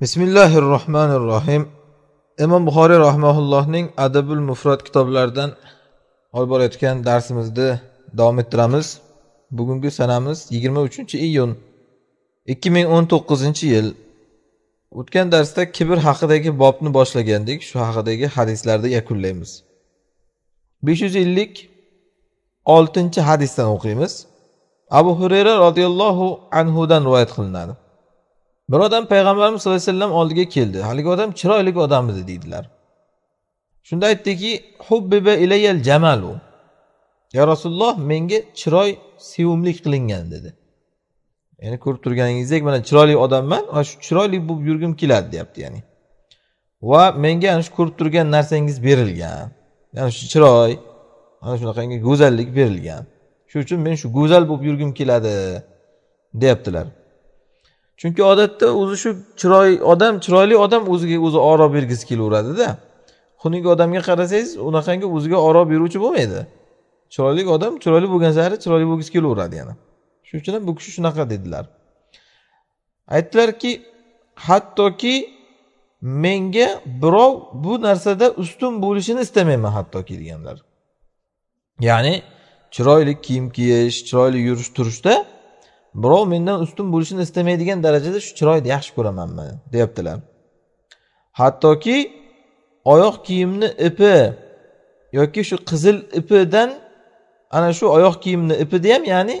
bismillahi rohmanir rohim imom buxoriy rahmaullohning adabul mufrat kitoblaridan olib borayotgan darsimizni davom ettiramiz bugungi sanamiz yigirma uchinchi iyun ikki ming o'n to'qqizinchi yil o'tgan darsda kibr haqidagi bobni boshlagandik shu haqidagi hadislarni yakunlaymiz besh yuz ellik oltinchi hadisdan o'qiymiz abu hurayra roziyallohu anhudan rivoyat qilinadi bir odam payg'ambarimiz sallallohu alayhi vasallam oldiga keldi haligi odam chiroyli odam edi deydilar shunda aytdiki hubbiba ilayal jamalu ya rasululloh menga chiroy sevimli qilingan dedi ya'ni ko'rib turganingizdek mana chiroyli odamman va shu chiroyli bo'lib yurgim keladi deyapti ya'ni va menga ana shu ko'rib turgan narsangiz berilgan ana shu chiroy ana shunaqangi go'zallik berilgan shuning uchun men shu go'zal bo'lib yurgim keladi deyaptilar chunki odatda o'zi shu chiroy odam chiroyli odam o'ziga o'zi oro bergisi kelaveradida xunuk odamga qarasangiz unaqangi o'ziga oro beruvchi bo'lmaydi chiroyli odam chiroyli bo'lgan sari chiroyli bo'lgisi kelaveradi yana shuning uchun ham bu kishi shunaqa dedilar aytdilarki hattoki menga birov bu narsada ustun bo'lishini istamayman hattoki deganlar ya'ni chiroyli kiyim kiyish chiroyli yurish turishda birov mendan ustun bo'lishini istamaydigan darajada shu chiroyni yaxshi ko'raman man deyaptilar hattoki oyoq kiyimni ipi yoki shu qizil ipidan ana shu oyoq kiyimni ipida ham ya'ni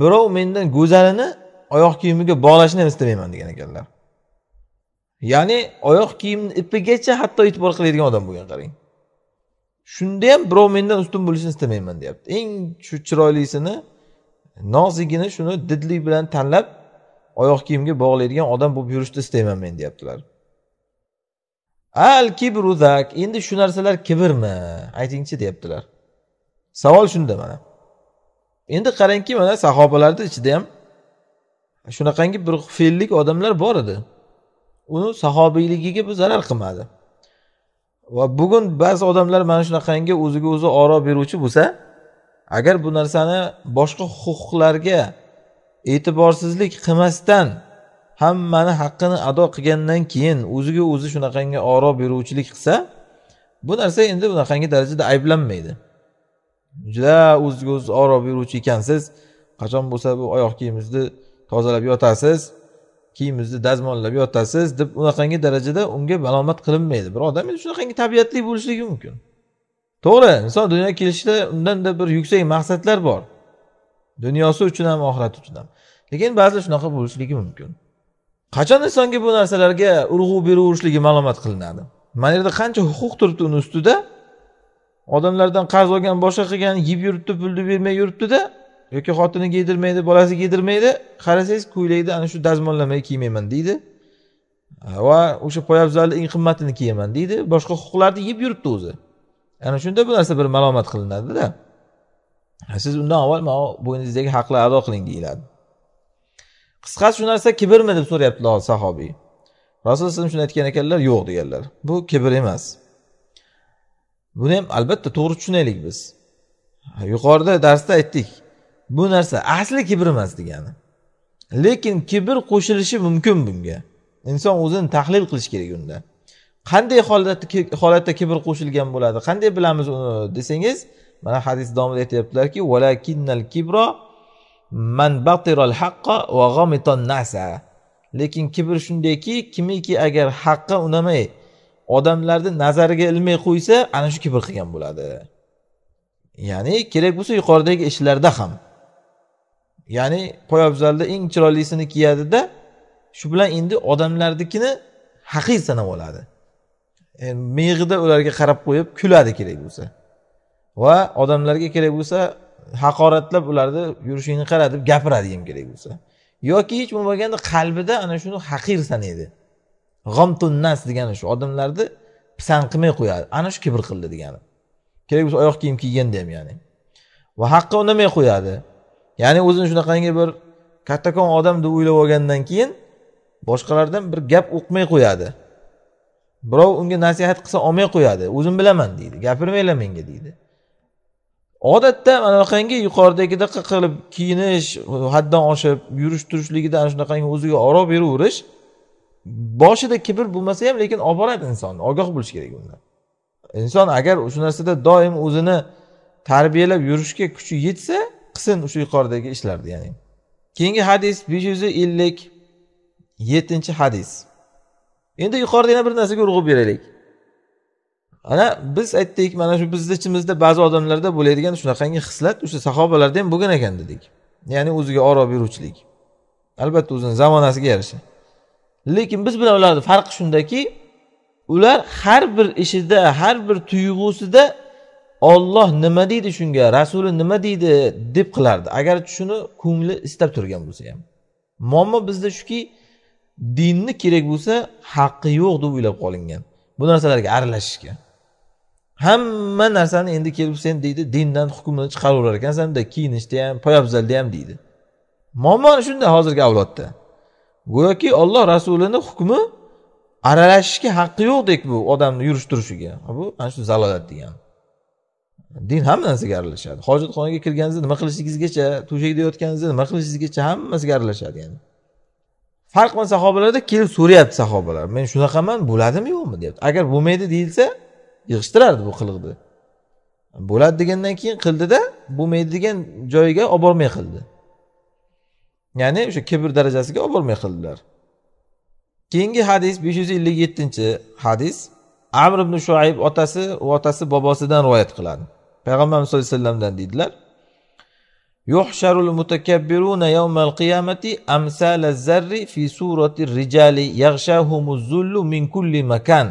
birov mendan go'zalini oyoq kiyimiga bog'lashni ham istamayman degan ekanlar ya'ni oyoq kiyimni ipigacha hatto e'tibor qiladigan odam bo'lgan qarang shunda ham birov mendan ustun bo'lishini istamayman deyapti eng shu chiroylisini nozigini shuni didlik bilan tanlab oyoq kiyimga bog'laydigan odam bo'lib yurishni istayman men deyaptilar al kibruzak endi shu narsalar kibrmi aytingchi deyaptilar savol shunda mana endi qarangki mana sahobalarni ichida ham shunaqangi bir fe'llik odamlar bor edi uni sahobiyligiga bu zarar qilmadi va bugun ba'zi odamlar mana shunaqangi o'ziga o'zi oro beruvchi bo'lsa agar bu narsani boshqa huquqlarga e'tiborsizlik qilmasdan hammani haqqini ado qilgandan keyin o'ziga o'zi shunaqangi oro beruvchilik qilsa bu narsa endi unaqangi darajada ayblanmaydi juda o'ziga o'zi oro beruvchi ekansiz qachon bo'lsa bu oyoq kiyimingizni tozalab yotasiz kiyimingizni dazmollab yotasiz deb unaqangi darajada unga malomat qilinmaydi bir odam shunaqangi tabiatli bo'lishligi mumkin to'g'ri inson dunyoga kelishida undanda bir yuksak maqsadlar bor dunyosi uchun ham oxirati uchun ham lekin ba'zida shunaqa bo'lishligi mumkin qachon insonga bu narsalarga urg'u beraverishligi ma'lumot qilinadi mana yerda qancha huquq turibdi uni ustida odamlardan qarz olgan boshqa qilgan yeb yuribdi pulni bermay yuribdida yoki xotiniga yedirmaydi bolasiga yedirmaydi qarasangiz ko'ylakni ana shu dazmollamay kiymayman deydi va o'sha poyabzalni eng qimmatini kiyaman deydi boshqa huquqlarni yeb yuribdi o'zi ana shunda bu narsa bir malomat qilinadida siz undan avval mana bo'yningizdagi haqlar ado qiling deyiladi qisqasi shu narsa kibrmi deb so'rayapti sahobiy rasululloh alayhi shuni aytgan ekanlar yo'q deganlar bu kibr emas buni ham albatta to'g'ri tushunaylik biz yuqorida darsda aytdik bu narsa asli kibr emas degani lekin kibr qo'shilishi mumkin bunga inson o'zini tahlil qilishi kerak unda qanday holatda holatda kibr qo'shilgan bo'ladi qanday bilamiz uni desangiz mana hadis davomida aytyaptilarki valakinnal kibro man va nasa lekin kibr shundayki kimiki agar haqqa unamay odamlarni nazariga ilmay qo'ysa ana shu kibr qilgan bo'ladi ya'ni kerak bo'lsa yuqoridagi ishlarda ham ya'ni poyabzalda eng chiroylisini kiyadida shu bilan endi odamlarnikini haqiy sanab oladi miyig'ida ularga qarab qo'yib kuladi kerak bo'lsa va odamlarga kerak bo'lsa haqoratlab ularni yurishingni qara deb gapiradi ham kerak bo'lsa yoki hech bo'lmaganda qalbida ana shuni haqir sanaydi g'omtunnas degani shu odamlarni pisand qilmay qo'yadi ana shu kibr qildi degani kerak bo'lsa oyoq kiyim kiyganda ham ya'ni va haqqa unamay qo'yadi ya'ni o'zini shunaqangi bir kattakon odam deb o'ylab olgandan keyin boshqalardan bir gap o'qmay qo'yadi birov unga nasihat qilsa olmay qo'yadi o'zim bilaman deydi gapirmanglar menga deydi odatda mana bunaqangi yuqoridagidek qilib kiyinish haddan oshib yurish turishligida ana shunaqangi o'ziga oro beraverish boshida kibr bo'lmasa ham lekin olib boradi insonni ogoh bo'lish kerak undan inson agar shu narsada doim o'zini tarbiyalab yurishga kuchi yetsa qilsin o'sha yuqoridagi ishlarni ya'ni keyingi hadis besh yuz ellik yettinchi hadis endi yuqorida yana bir narsaga urg'u beraylik ana biz aytdik mana shu bizni ichimizda ba'zi odamlarda bo'ladigan shunaqangi hislat o'sha sahobalarda ham bo'lgan ekan dedik ya'ni o'ziga oro beruvchilik albatta o'zini zamonasiga yarasha lekin biz bilan ularni farqi shundaki ular har bir ishida har bir tuyg'usida olloh nima deydi shunga rasuli nima deydi deb qilardi agar shuni ko'ngli istab turgan bo'lsa ham muammo bizda shuki dinni kerak bo'lsa haqqi yo'q deb o'ylab qolingan bu narsalarga aralashishga hamma narsani endi kelib sen deydi dindan hukmini chiqaraverar bunday kiyinishda ham poyabzalda ham deydi muammo shunda hozirgi avlodda go'yoki olloh rasulini hukmi aralashishga haqqi yo'qdek bu odamni yurish turishiga bu ana shu zalolat degani din hamma narsaga aralashadi hojatxonaga kirganingizda nima qilishingizgacha to'shakda yotganingizda nima qilishingizgacha hammasiga aralashadi ya'ni farq bor sahobalarda kelib so'rayapti sahobalar men shunaqaman bo'ladimi yo'qmi deyapti agar bo'lmaydi deyilsa yig'ishtirardi bu qiliqni bo'ladi degandan keyin qildida bo'lmaydi degan joyiga olib bormay qildi ya'ni o'sha kibr darajasiga olib bormay qildilar keyingi hadis besh yuz ellik yettinchi hadis amr ibn shuayb otasi otasi bobosidan rivoyat qiladi payg'ambarimiz sallallohu alayhi vasallamdan deydilar yuhsharul mutakabbiruna yawmal qiyamati amsala zarri fi surati rijali yaghshahumuz zullu min kulli makan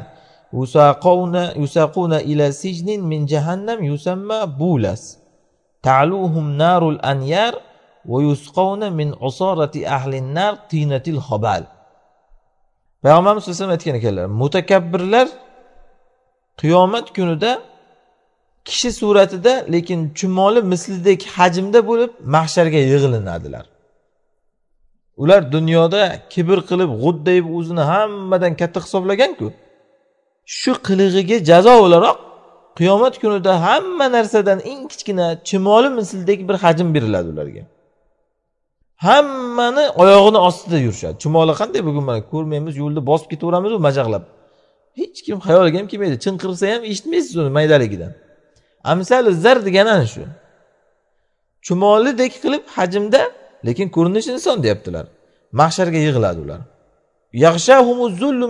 yusaquna yusaquna ila sijnin min jahannam yusamma bulas ta'luhum narul anyar va yusqawna min usarati ahlin nar tinatil xobal payg'ambarimiz alayhisalom aytgan ekanlar mutakabbirlar qiyomat kunida kishi suratida lekin chumoli mislidek hajmda bo'lib mahsharga yig'ilinadilar ular dunyoda kibr qilib g'uddayib o'zini hammadan katta hisoblaganku shu qilig'iga jazo o'laroq qiyomat kunida hamma narsadan eng kichkina chumoli misldek bir hajm beriladi ularga hammani oyog'ini ostida yurishadi chumoli qanday bugun mana ko'rmaymiz yo'lda bosib ketaveramizu majaqlab hech kim xayoliga ham kelmaydi chinqirsa ham eshitmaysiz uni maydaligidan amsali zar degani ana shu chumolidek qilib hajmda lekin ko'rinishi inson deyaptilar mahsharga yig'iladi ular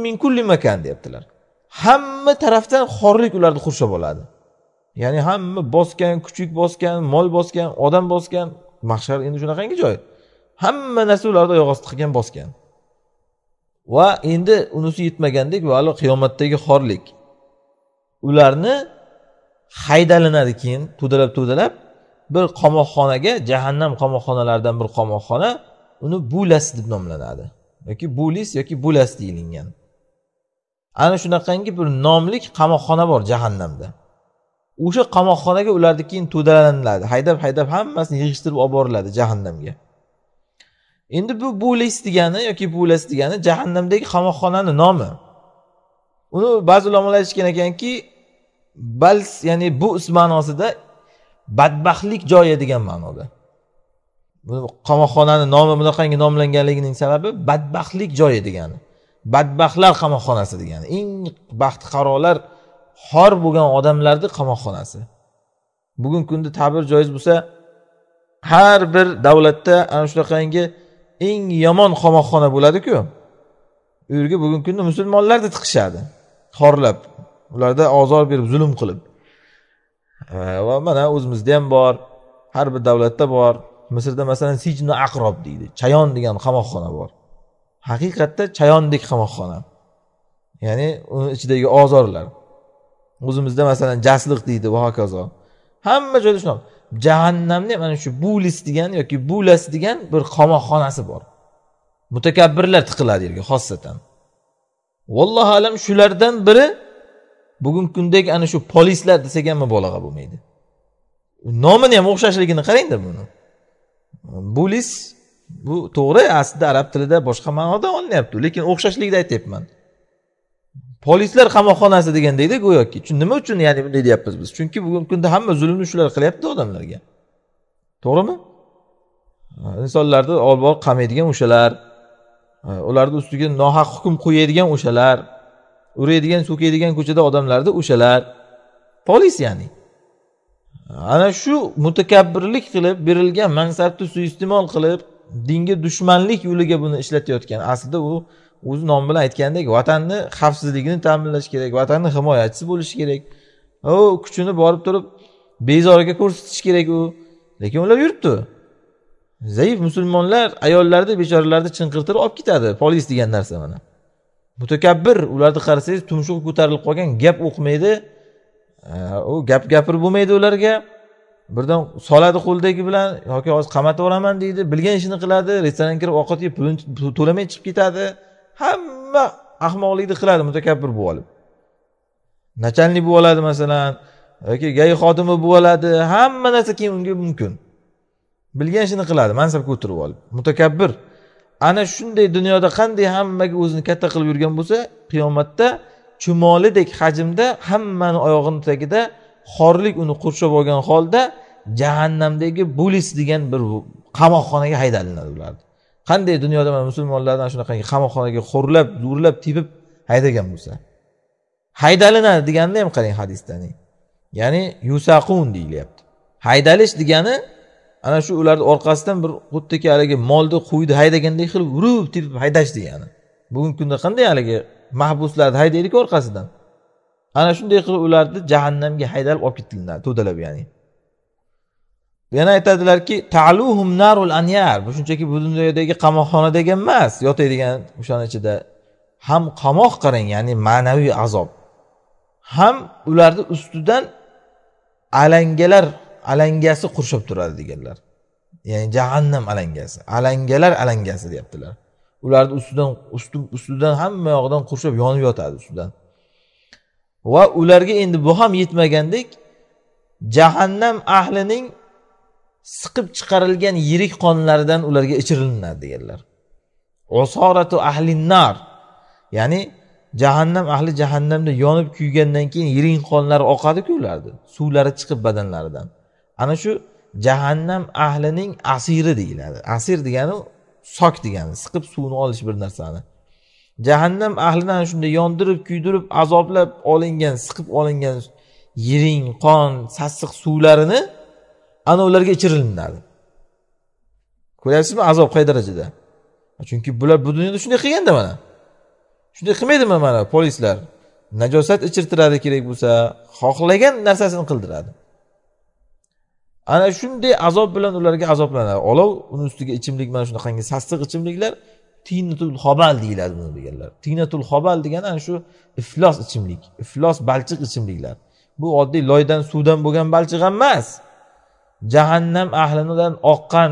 min kulli makan deyaptilar hamma tarafdan xorlik ularni qurshab oladi ya'ni hamma bosgan kuchuk bosgan mol bosgan odam bosgan mahshar endi shunaqangi joy hamma narsa ularni oyoq osti qilgan bosgan va endi unisi yetmagandek hali qiyomatdagi xorlik ularni haydalinadi keyin to'dalab to'dalab bir qamoqxonaga jahannam qamoqxonalaridan bir qamoqxona uni bulas deb nomlanadi yoki bulis yoki bulas deyilingan ana shunaqangi bir nomlik qamoqxona bor jahannamda o'sha qamoqxonaga ularni keyin to'dalaniladi haydab haydab hammasini yig'ishtirib olib boriladi jahannamga endi bu bulis degani yoki bulas degani jahannamdagi qamoqxonani nomi uni ba'zi ulamolar aytishgan ekanki bal ya'ni bu ma'nosida badbaxtlik joyi degan ma'noda qamoqxonani nomi bunaqangi nomlanganligining sababi badbaxtlik joyi degani badbaxtlar qamoqxonasi degani eng baxtiqarolar xor bo'lgan odamlarni qamoqxonasi bugungi kunda ta'bir joiz bo'lsa har bir davlatda ana shunaqangi eng yomon qamoqxona bo'ladiku u yerga bugungi kunda musulmonlarni tiqishadi xorlab ularda ozor berib zulm qilib va mana o'zimizda ham bor har bir davlatda bor misrda masalan sijnu aqrob deydi chayon degan qamoqxona bor haqiqatda chayondek qamoqxona ya'ni uni ichidagi ozorlar o'zimizda masalan jasliq deydi va hokazo hamma joyda shunaqa jahannamni mana shu bulis degan yoki bulas degan bir qamoqxonasi bor mutakabbirlar tiqiladi yerga xossatan vallohu alam shulardan biri bugungi kundagi ana shu polislar desak ham mubolag'a bo'lmaydi nomini ham o'xshashligini qarangda buni bulis bu to'g'ri aslida arab tilida boshqa ma'noda olinyapti lekin o'xshashlikda aytyapman polislar qamoqxonasi degandekda go'yoki nima uchun ya'ni bunday deyapmiz biz chunki bugungi kunda hamma zulmni shular qilyapti odamlarga to'g'rimi insonlarni olib borib qamaydigan o'shalar ularni ustiga nohaq hukm qo'yadigan o'shalar uraydigan so'kaydigan ko'chada odamlarni o'shalar polis ya'ni ana shu mutakabbirlik qilib berilgan mansabni suiiste'mol qilib dinga dushmanlik yo'liga buni ishlatayotgan aslida u o'zi nomi bilan aytgandek vatanni xavfsizligini ta'minlash kerak vatanni himoyachisi bo'lishi kerak u kuchini borib turib bezoriga ko'rsatish kerak u lekin ular yuribdi zaif musulmonlar ayollarni bechoralarni chinqirtirib olib ketadi polis degan narsa mana mutakabbir ularni qarasangiz tumshug'i ko'tarilib qolgan gap o'qimaydi u gap gapirib bo'lmaydi ularga birdan soladi qo'lidagi bilan yoki hozir qamatib yuboraman deydi bilgan ishini qiladi restoranga kirib ovqat yeb pulini to'lamay chiqib ketadi hamma ahmoqlikni qiladi mutakabbir bo'lib olib nachalnik bo'lib oladi masalan yoki gay xodimi bo'lib oladi hamma narsa keyin unga mumkin bilgan ishini qiladi mansabga o'tirib olib mutakabbir ana shunday dunyoda qanday hammaga o'zini katta qilib yurgan bo'lsa qiyomatda chumolidek hajmda hammani oyog'ini tagida xorlik uni qurshab olgan holda jahannamdagi bulis degan bir qamoqxonaga haydalinadi ular qanday dunyoda mana musulmonlardan shunaqangi qamoqxonaga xo'rlab zo'rlab tepib haydagan bo'lsa haydalinadi deganini ham qarang hadisda ya'ni yusaqun deyilyapti haydalish degani ana shu ularni orqasidan bir xuddiki haligi molni qo'yni haydagandek qilib urib tepib haydashdi ya'ni bugungi kunda qanday haligi mahbuslarni haydaydiku orqasidan ana shunday qilib ularni jahannamga haydalib olib ketdilar to'dalab ya'ni yana aytadilarki taluhum narul anyar bu shunchaki bu dunyodagi qamoqxonadagi emas yotadigan o'shani ichida ham qamoq qarang ya'ni ma'naviy azob ham ularni ustidan alangalar alangasi qurshab turadi deganlar ya'ni jahannam alangasi alangalar alangasi deyaptilar ularni ustidan ustidan hamma yog'idan qurshab yonib yotadi ustidan va ularga endi bu ham yetmagandek jahannam ahlining siqib chiqarilgan yirik qonlaridan ularga ichirilinadi deganlar osoratu ahlinnar ya'ni jahannam ahli jahannamda yonib kuygandan keyin yirik qonlari oqadiku ularni suvlari chiqib badanlaridan ana shu jahannam ahlining asiri deyiladi asir degani sok degani siqib suvini olish bir narsani jahannam ahlini ana shunday yondirib kuydirib azoblab olingan siqib olingan yiring qon sassiq suvlarini ana ularga ichirilinadi ko'ryapsizmi azob qay darajada chunki bular bu dunyoda shunday qilganda mana shunday qilmaydimi mana polislar najosat ichirtiradi kerak bo'lsa xohlagan narsasini qildiradi ana shunday azob bilan ularga azoblanadi olov uni ustiga ichimlik mana shunaqangi sassiq ichimliklar tinatul hobal deyiladi buni deganlar tinatul hobal degani ana shu iflos ichimlik iflos balchiq ichimliklar bu oddiy loydan suvdan bo'lgan balchiq ham emas jahannam ahlidan oqqan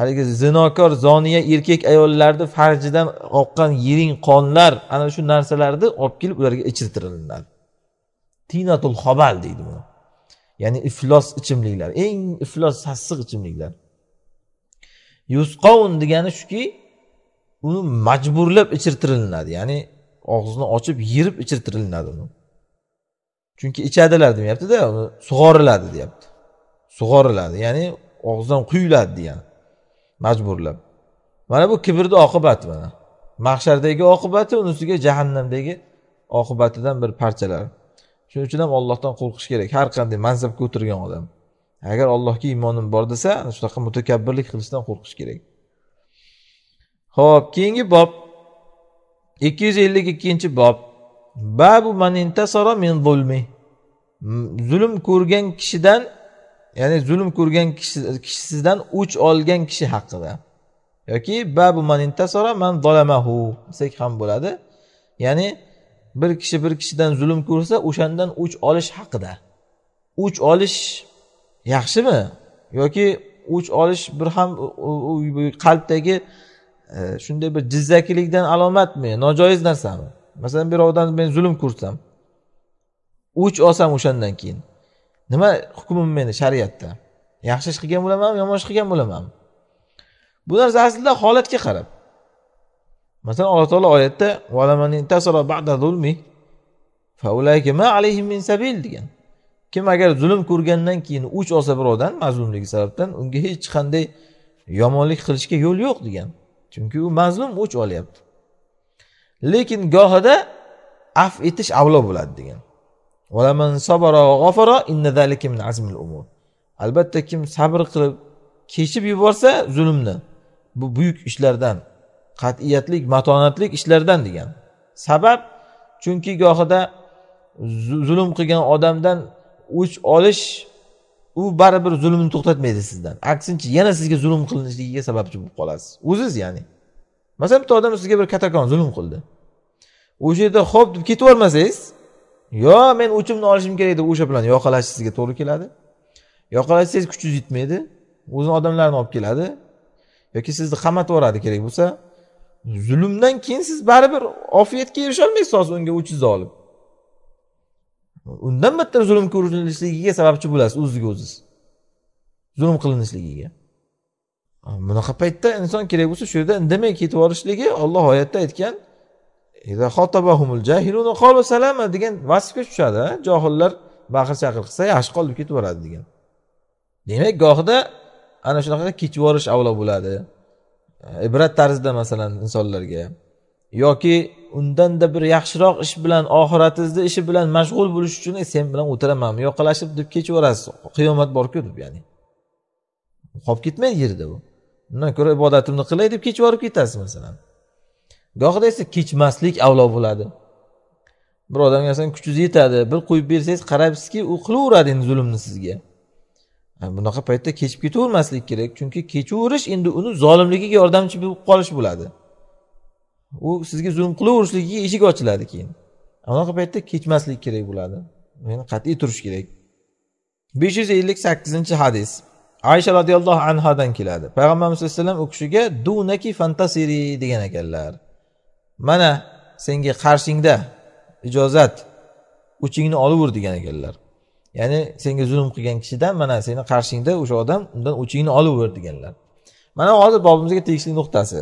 haligi zinokor zoniya erkak ayollarni farjidan oqqan yiring qonlar ana shu narsalarni olib kelib ularga ichirtiriladi tinatul hobal deydi buni ya'ni iflos ichimliklar eng iflos sassiq ichimliklar yusqovun degani shuki uni majburlab ichirtirilinadi ya'ni og'zini ochib yirib ichirtirilinadi uni chunki ichadilar demayaptida uni sug'oriladi deyapti sug'oriladi ya'ni og'zidan quyiladi degani majburlab mana bu kibrni oqibati mana mahshardagi oqibati uni ustiga jahannamdagi oqibatidan bir parchalari shuning uchun ham ollohdan qo'rqish kerak har qanday mansabga o'tirgan odam agar allohga iymonim bor desa ana shunaqa mutakabbirlik qilishdan qo'rqish kerak ho'p keyingi bob ikki yuz ellik ikkinchi bob babu manintasaro min zulmi zulm ko'rgan kishidan ya'ni zulm ko'rgan kishisidan o'ch olgan kishi haqida yoki babu manintasaro man zolamahu desak ham bo'ladi ya'ni bir kishi bir kishidan zulm ko'rsa o'shandan o'ch olish haqida o'ch olish yaxshimi yoki o'ch olish bir ham qalbdagi e, shunday bir jizzakilikdan alomatmi nojoiz narsami masalan birovdan men zulm ko'rsam o'ch olsam o'shandan keyin nima hukmim meni shariatda yaxshi ish qilgan bo'lamanmi yomon ish qilgan bo'lamanmi bu narsa aslida holatga qarab masalan alloh taolo oyatda degan kim agar zulm ko'rgandan keyin o'ch olsa birovdan mazlumligi sababdan unga hech qanday yomonlik qilishga yo'l yo'q degan chunki u mazlum o'ch olyapti lekin gohida af etish avlo bo'ladi degan albatta kim sabr qilib kechib yuborsa zulmni bu buyuk ishlardan qat'iyatlik matonatlik ishlardan degan sabab chunki gohida zulm qilgan odamdan o'ch olish u baribir zulmni to'xtatmaydi sizdan aksincha yana sizga zulm qilinishligiga sababchi bo'lib qolasiz o'ziz ya'ni masalan bitta odam sizga bir katakon zulm qildi o'sha yerda ho'p deb ketib yubormasangiz yo men o'chimni olishim kerak deb o'sha bilan yoqalashish sizga to'g'ri keladi yoqalashsangiz kuchingiz yetmaydi o'zini odamlarini olib keladi yoki sizni qamatib yuboradi kerak bo'lsa zulmdan keyin siz baribir ofiyatga erisholmaysiz hozir unga o'chingizni olib undan bitta zulm ko'rilisligiga sababchi bo'lasiz o'ziga o'ziz zulm qilinishligiga bunaqa paytda inson kerak bo'lsa shu yerda indamay ketib yuborishligi olloh oyatda aytgan degan vasfga tushadi johillar baqir chaqir qilsa yaxshi qolib ketib yuboradi degan demak gohida ana shunaqa kechib yuborish avlo bo'ladi ibrat tarzida masalan insonlarga yoki undanda bir yaxshiroq ish bilan oxiratingizni ishi bilan mashg'ul bo'lish uchun e, sen bilan o'tiraman yoqalashib deb kechaverasiz qiyomat borku deb ya'ni qolib ketmaydi yerda u undan ko'ra ibodatimni qilay deb kechib yuborib ketasiz masalan gohida esa kechmaslik avlo bo'ladi bir odamga masalan kuchingiz yetadi bir qo'yib bersangiz qarabsizki u qilaveradi endi zulmni sizga bunaqa paytda kechib ketavermaslik kerak chunki kechaverish endi uni zolimligiga yordamchi bo'lib qolish bo'ladi u sizga zulm qilaverishligiga eshik ochiladi keyin anaqa paytda kechmaslik kerak bo'ladi ya'ni qat'iy turish kerak besh yuz ellik sakkizinchi hadis aysha roziyallohu anhodan keladi payg'ambarimiz alayhi vasallam u kishiga dunaki fantasiri degan ekanlar mana senga qarshingda ijozat o'chingni olaver degan ekanlar ya'ni senga zulm qilgan kishidan mana seni qarshingda o'sha odam undan o'chingni olaver deganlar mana hozir bobimizga tegishli nuqtasi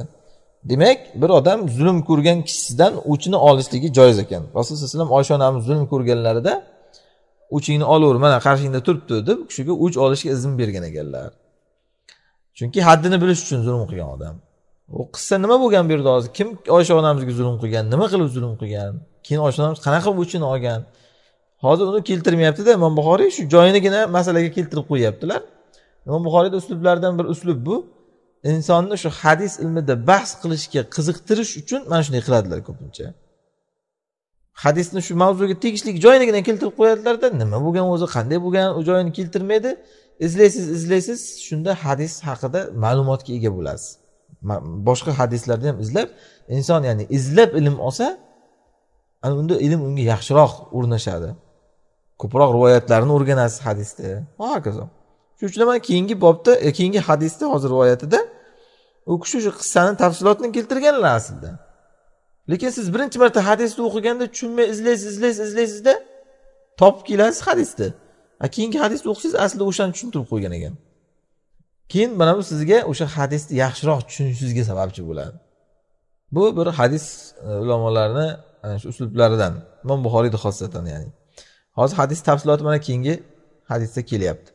demak bir odam zulm ko'rgan kishisidan o'chini olishligi joiz ekan rasululloh alayhi vasallam oysha onamiz zulm ko'rganlarida o'chingni olaver mana qarshingda turibdi deb kishiga o'ch olishga izn bergan ekanlar chunki haddini bilish uchun zulm qilgan odam u qissa nima bo'lgan bu yerda hozir kim oysha onamizga zulm qilgan nima qilib zulm qilgan keyin oysha onamiz qanaqa o'chini olgan hozir uni keltirmayaptida imom buxoriy shu joyinigina masalaga keltirib qo'yyaptilar imom buxoriyni uslublardan bir uslub bu insonni shu hadis ilmida bahs qilishga qiziqtirish uchun mana shunday qiladilar ko'pincha hadisni shu mavzuga tegishli joyinigina keltirib qo'yadilarda nima bo'lgan o'zi qanday bo'lgan u joyini keltirmaydi izlaysiz izlaysiz shunda hadis haqida ma'lumotga ega bo'lasiz boshqa hadislarni ham izlab inson ya'ni izlab ilm olsa ana unda ilm unga yaxshiroq o'rnashadi ko'proq rivoyatlarni o'rganasiz hadisda va hokazo shuning uchun ham keyingi bobda e, keyingi hadisda hozir rivoyatida u kishi o'sha qissani tafsilotini keltirganlar aslida lekin siz birinchi marta hadisni o'qiganda tushunmay izlaysiz izlaysiz izlaysizda topib kelasiz hadisni a keyingi hadisni o'qisangiz aslida o'shani tushuntirib qo'ygan ekan keyin mana bu sizga o'sha hadisni yaxshiroq tushunishingizga sababchi bo'ladi bu bir hadis e, ulamolarni ana shu uslublaridan imom buxoriyni xosatan ya'ni hozir hadis tafsiloti mana keyingi hadisda kelyapti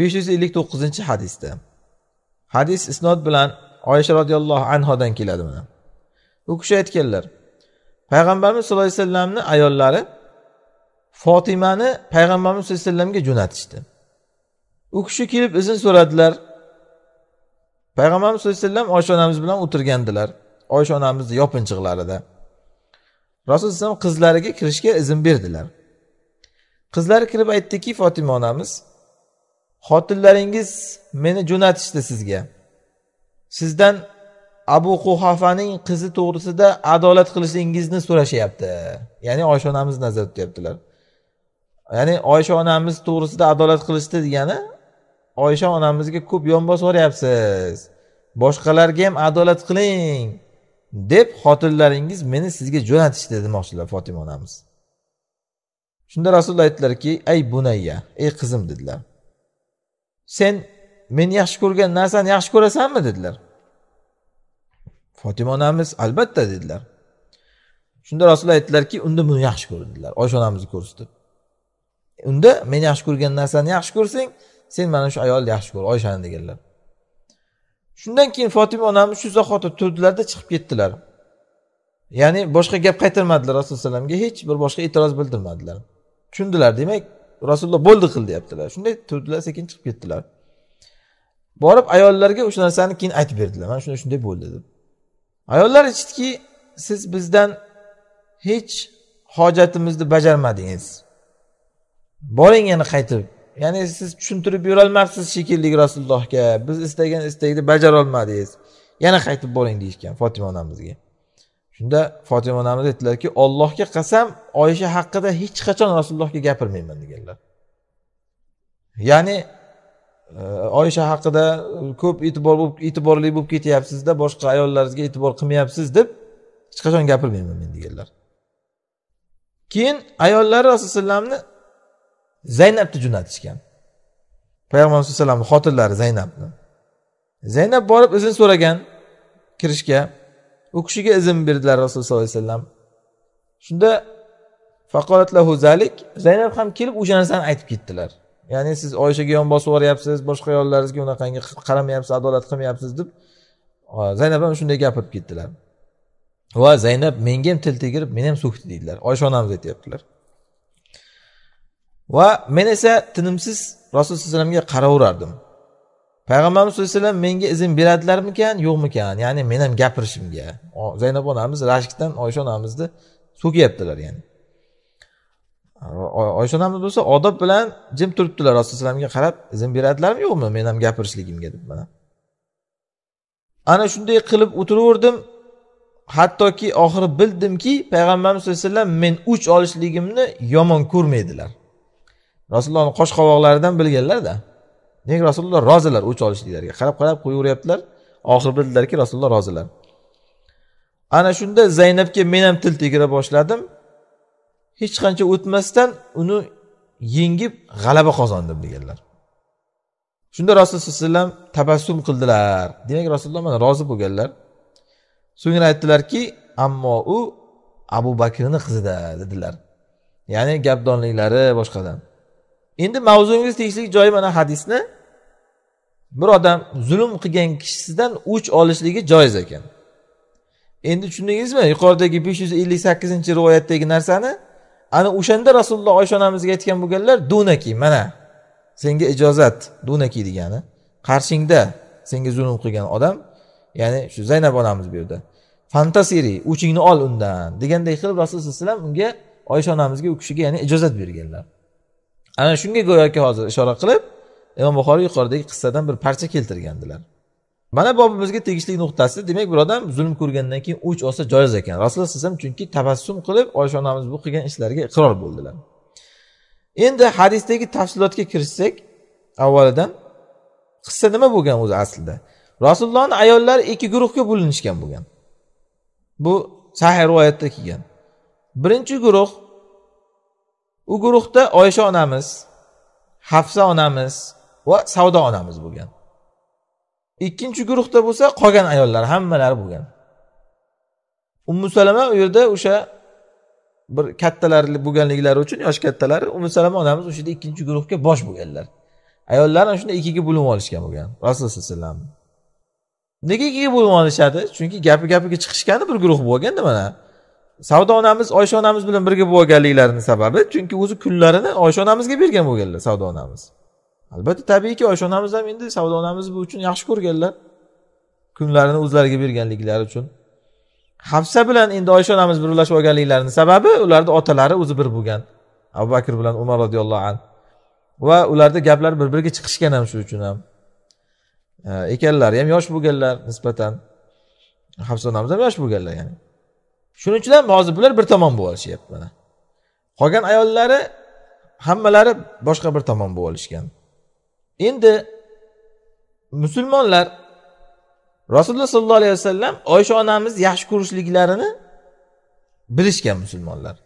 besh yuz ellik to'qqizinchi hadisda hadis isnod bilan oysha roziyallohu anhodan keladi mana u kishi aytganlar payg'ambarimiz sallallohu alayhi vasallamni ayollari fotimani payg'ambarimiz sallallohu alayhi vasallamga jo'natishdi u kishi kelib izn so'radilar payg'ambarimiz sallallohu alayhi vasallam oysha onamiz bilan o'tirgandilar oysha onamizni yopinchiqlarida rasululloh alayhi vasallam qizlariga kirishga izn berdilar qizlar kirib aytdiki fotima onamiz xotinlaringiz meni jo'natishdi sizga sizdan abu quhafaning qizi to'g'risida adolat qilishingizni so'rashyapti ya'ni oysha onamizni nazarda tutyaptilar ya'ni oysha onamiz to'g'risida adolat qilishdi degani oysha onamizga ko'p yonbos boshqalarga ham adolat qiling deb xotinlaringiz meni sizga jo'natishdi demoqchilar fotima onamiz shunda rasululloh aytdilarki ay bunayya ey qizim dedilar sen men yaxshi ko'rgan narsani yaxshi ko'rasanmi dedilar fotima onamiz albatta dedilar shunda rasululloh aytdilarki unda buni yaxshi ko'r dedilar oysha onamizni ko'rsatib unda men yaxshi ko'rgan narsani yaxshi ko'rsang sen mana shu ayolni yaxshi ko'r oyshani deganlar shundan keyin fotima onamiz shu zahoti turdilarda chiqib ketdilar ya'ni boshqa gap qaytarmadilar rasululloh alayhi vasallamga hech bir boshqa e'tiroz bildirmadilar tushundilar demak rasululloh bo'ldi qil deyaptilar shunday turdilar sekin chiqib ketdilar borib ayollarga o'sha narsani keyin aytib berdilar mana shunday shunday bo'ldi deb ayollar aytishdiki siz bizdan hech hojatimizni bajarmadingiz boring yana qaytib ya'ni siz tushuntirib berolmabsiz shekilli rasulullohga biz istagan istakni bajarolmadingiz yana qaytib boring deyishgan fotima onamizga shunda fotima onamiz aytdilarki ollohga qasam oysha haqida hech qachon rasulullohga gapirmayman deganlar ya'ni e, oysha haqida ko'p e'tibor bo'lib e'tiborli bo'lib ketyapsizda boshqa ayollaringizga e'tibor qilmayapsiz deb hech qachon gapirmayman men deganlar keyin ayollari rasulullohu alayhi vasallamni zaynabni jo'natishgan payg'ambar alayhi vasallamni xotinlari zaynabni zaynab borib izn so'ragan kirishga u kishiga izn berdilar rasululloh sollallohu alayhi vasallam shunda faqolatlahu lahu zalik zaynab ham kelib o'sha narsani aytib ketdilar ya'ni siz oyishaga yon bosib yuboryapsiz boshqa ayollaringizga unaqangi qaramayapsiz adolat qilmayapsiz deb zaynab ham shunday gapirib ketdilar va zaynab menga ham til tegirib meni ham so'kdi deydilar oysha onamiz aytyaptilar va men esa tinimsiz rasululloh alayhi vasallamga qaraverardim payg'ambarimiz sallallohu alayhi vasallam menga izn beradilarmikan yo'qmikan ya'ni men ham gapirishimga zaynab onamiz rashkdan oysha onamizni so'kyaptilar ya'ni oysha onamiz bo'lsa odob bilan jim turibdilar rasululloh alayhivasalamga qarab izn beradilarmi yo'qmi men ham gapirishligimga deb mana ana shunday qilib o'tiraverdim hattoki oxiri bildimki payg'ambarimiz sallallohu alayhi vasallam men uch olishligimni yomon ko'rmaydilar rasulullohni qosh qovoqlaridan bilganlarda nega rasululloh rozilar o'ch olishliklariga qarab qarab qo'yaveryaptilar oxiri bildilarki rasululloh rozilar ana shunda zaynabga men ham til tegira boshladim hech qancha o'tmasdan uni yengib g'alaba qozondim deganlar shunda rasululloh sallallohu alayhi vasallam tabassum qildilar demak rasululloh mana rozi bo'lganlar so'ngra aytdilarki ammo u abu bakrni qizida dedilar ya'ni gapdonliklari boshqadan endi mavzuingizga tegishli joyi mana hadisni bir odam zulm qilgan kishisidan o'ch olishligi joiz ekan endi tushundingizmi yuqoridagi besh yuz ellik sakkizinchi rivoyatdagi narsani ana o'shanda rasululloh oysha onamizga aytgan bo'lganlar dunaki mana senga ijozat dunaki degani qarshingda senga zulm qilgan odam ya'ni shu zaynab onamiz bu yerda fantasiri o'chingni ol undan deganday qilib rasululloh alayhi vasallam unga oysha onamizga u kishiga ya'ni ijozat berganlar ana shunga go'yoki hozir ishora qilib imom buxoriy yuqoridagi qissadan bir parcha keltirgandilar mana bobimizga tegishli nuqtasi demak bir odam zulm ko'rgandan keyin o'ch olsa joiz ekan rasululloh alayhi vasallam chunki tabassum qilib oysha onamiz bu qilgan ishlariga iqror bo'ldilar endi hadisdagi tafsilotga kirishsak avvalidan qissa nima bo'lgan o'zi aslida rasulullohni ayollari ikki guruhga bo'linishgan bo'lgan bu sahih rivoyatda kelgan birinchi guruh u guruhda oysha onamiz hafsa onamiz va savdo onamiz bo'lgan ikkinchi guruhda bo'lsa qolgan ayollar hammalari bo'lgan ummu salama u yerda o'sha bir kattalar bo'lganliklari uchun yosh kattalar ummu salama onamiz o'sha yerda ikkinchi guruhga bosh bo'lganlar ayollar ana shunda ikkiga bo'linib olishgan bo'lgan rasululloh sallallohu alayhi vasallam nega ikkiga bo'lib olishadi chunki gapi gapiga chiqishgani bir guruh bo'lganda mana savdo onamiz oysha onamiz bilan birga bo'lganliklarini sababi chunki o'zi kunlarini oysha onamizga bergan bo'lganlar savdo onamiz albatta tabiiyki oysha onamiz ham endi savdo onamiz bu uchun yaxshi ko'rganlar kunlarini o'zlariga berganliklari uchun hafsa bilan endi oysha onamiz birlashib olganliklarini sababi ularni otalari o'zi bir bo'lgan abu bakr bilan umar roziyallohu anhu va ularni gaplari bir biriga chiqishgan ham shu uchun ham e, ekanlari ham yosh bo'lganlar nisbatan hafsa onamiz ham yosh bo'lganlar ya'ni shuning uchun ham hozir bular bir tomon bo'lib olishyapti mana qolgan ayollari hammalari boshqa bir tomon bo'lib olishgan endi musulmonlar rasululloh sollallohu alayhi vasallam oysha onamizni yaxshi ko'rishliklarini bilishgan musulmonlar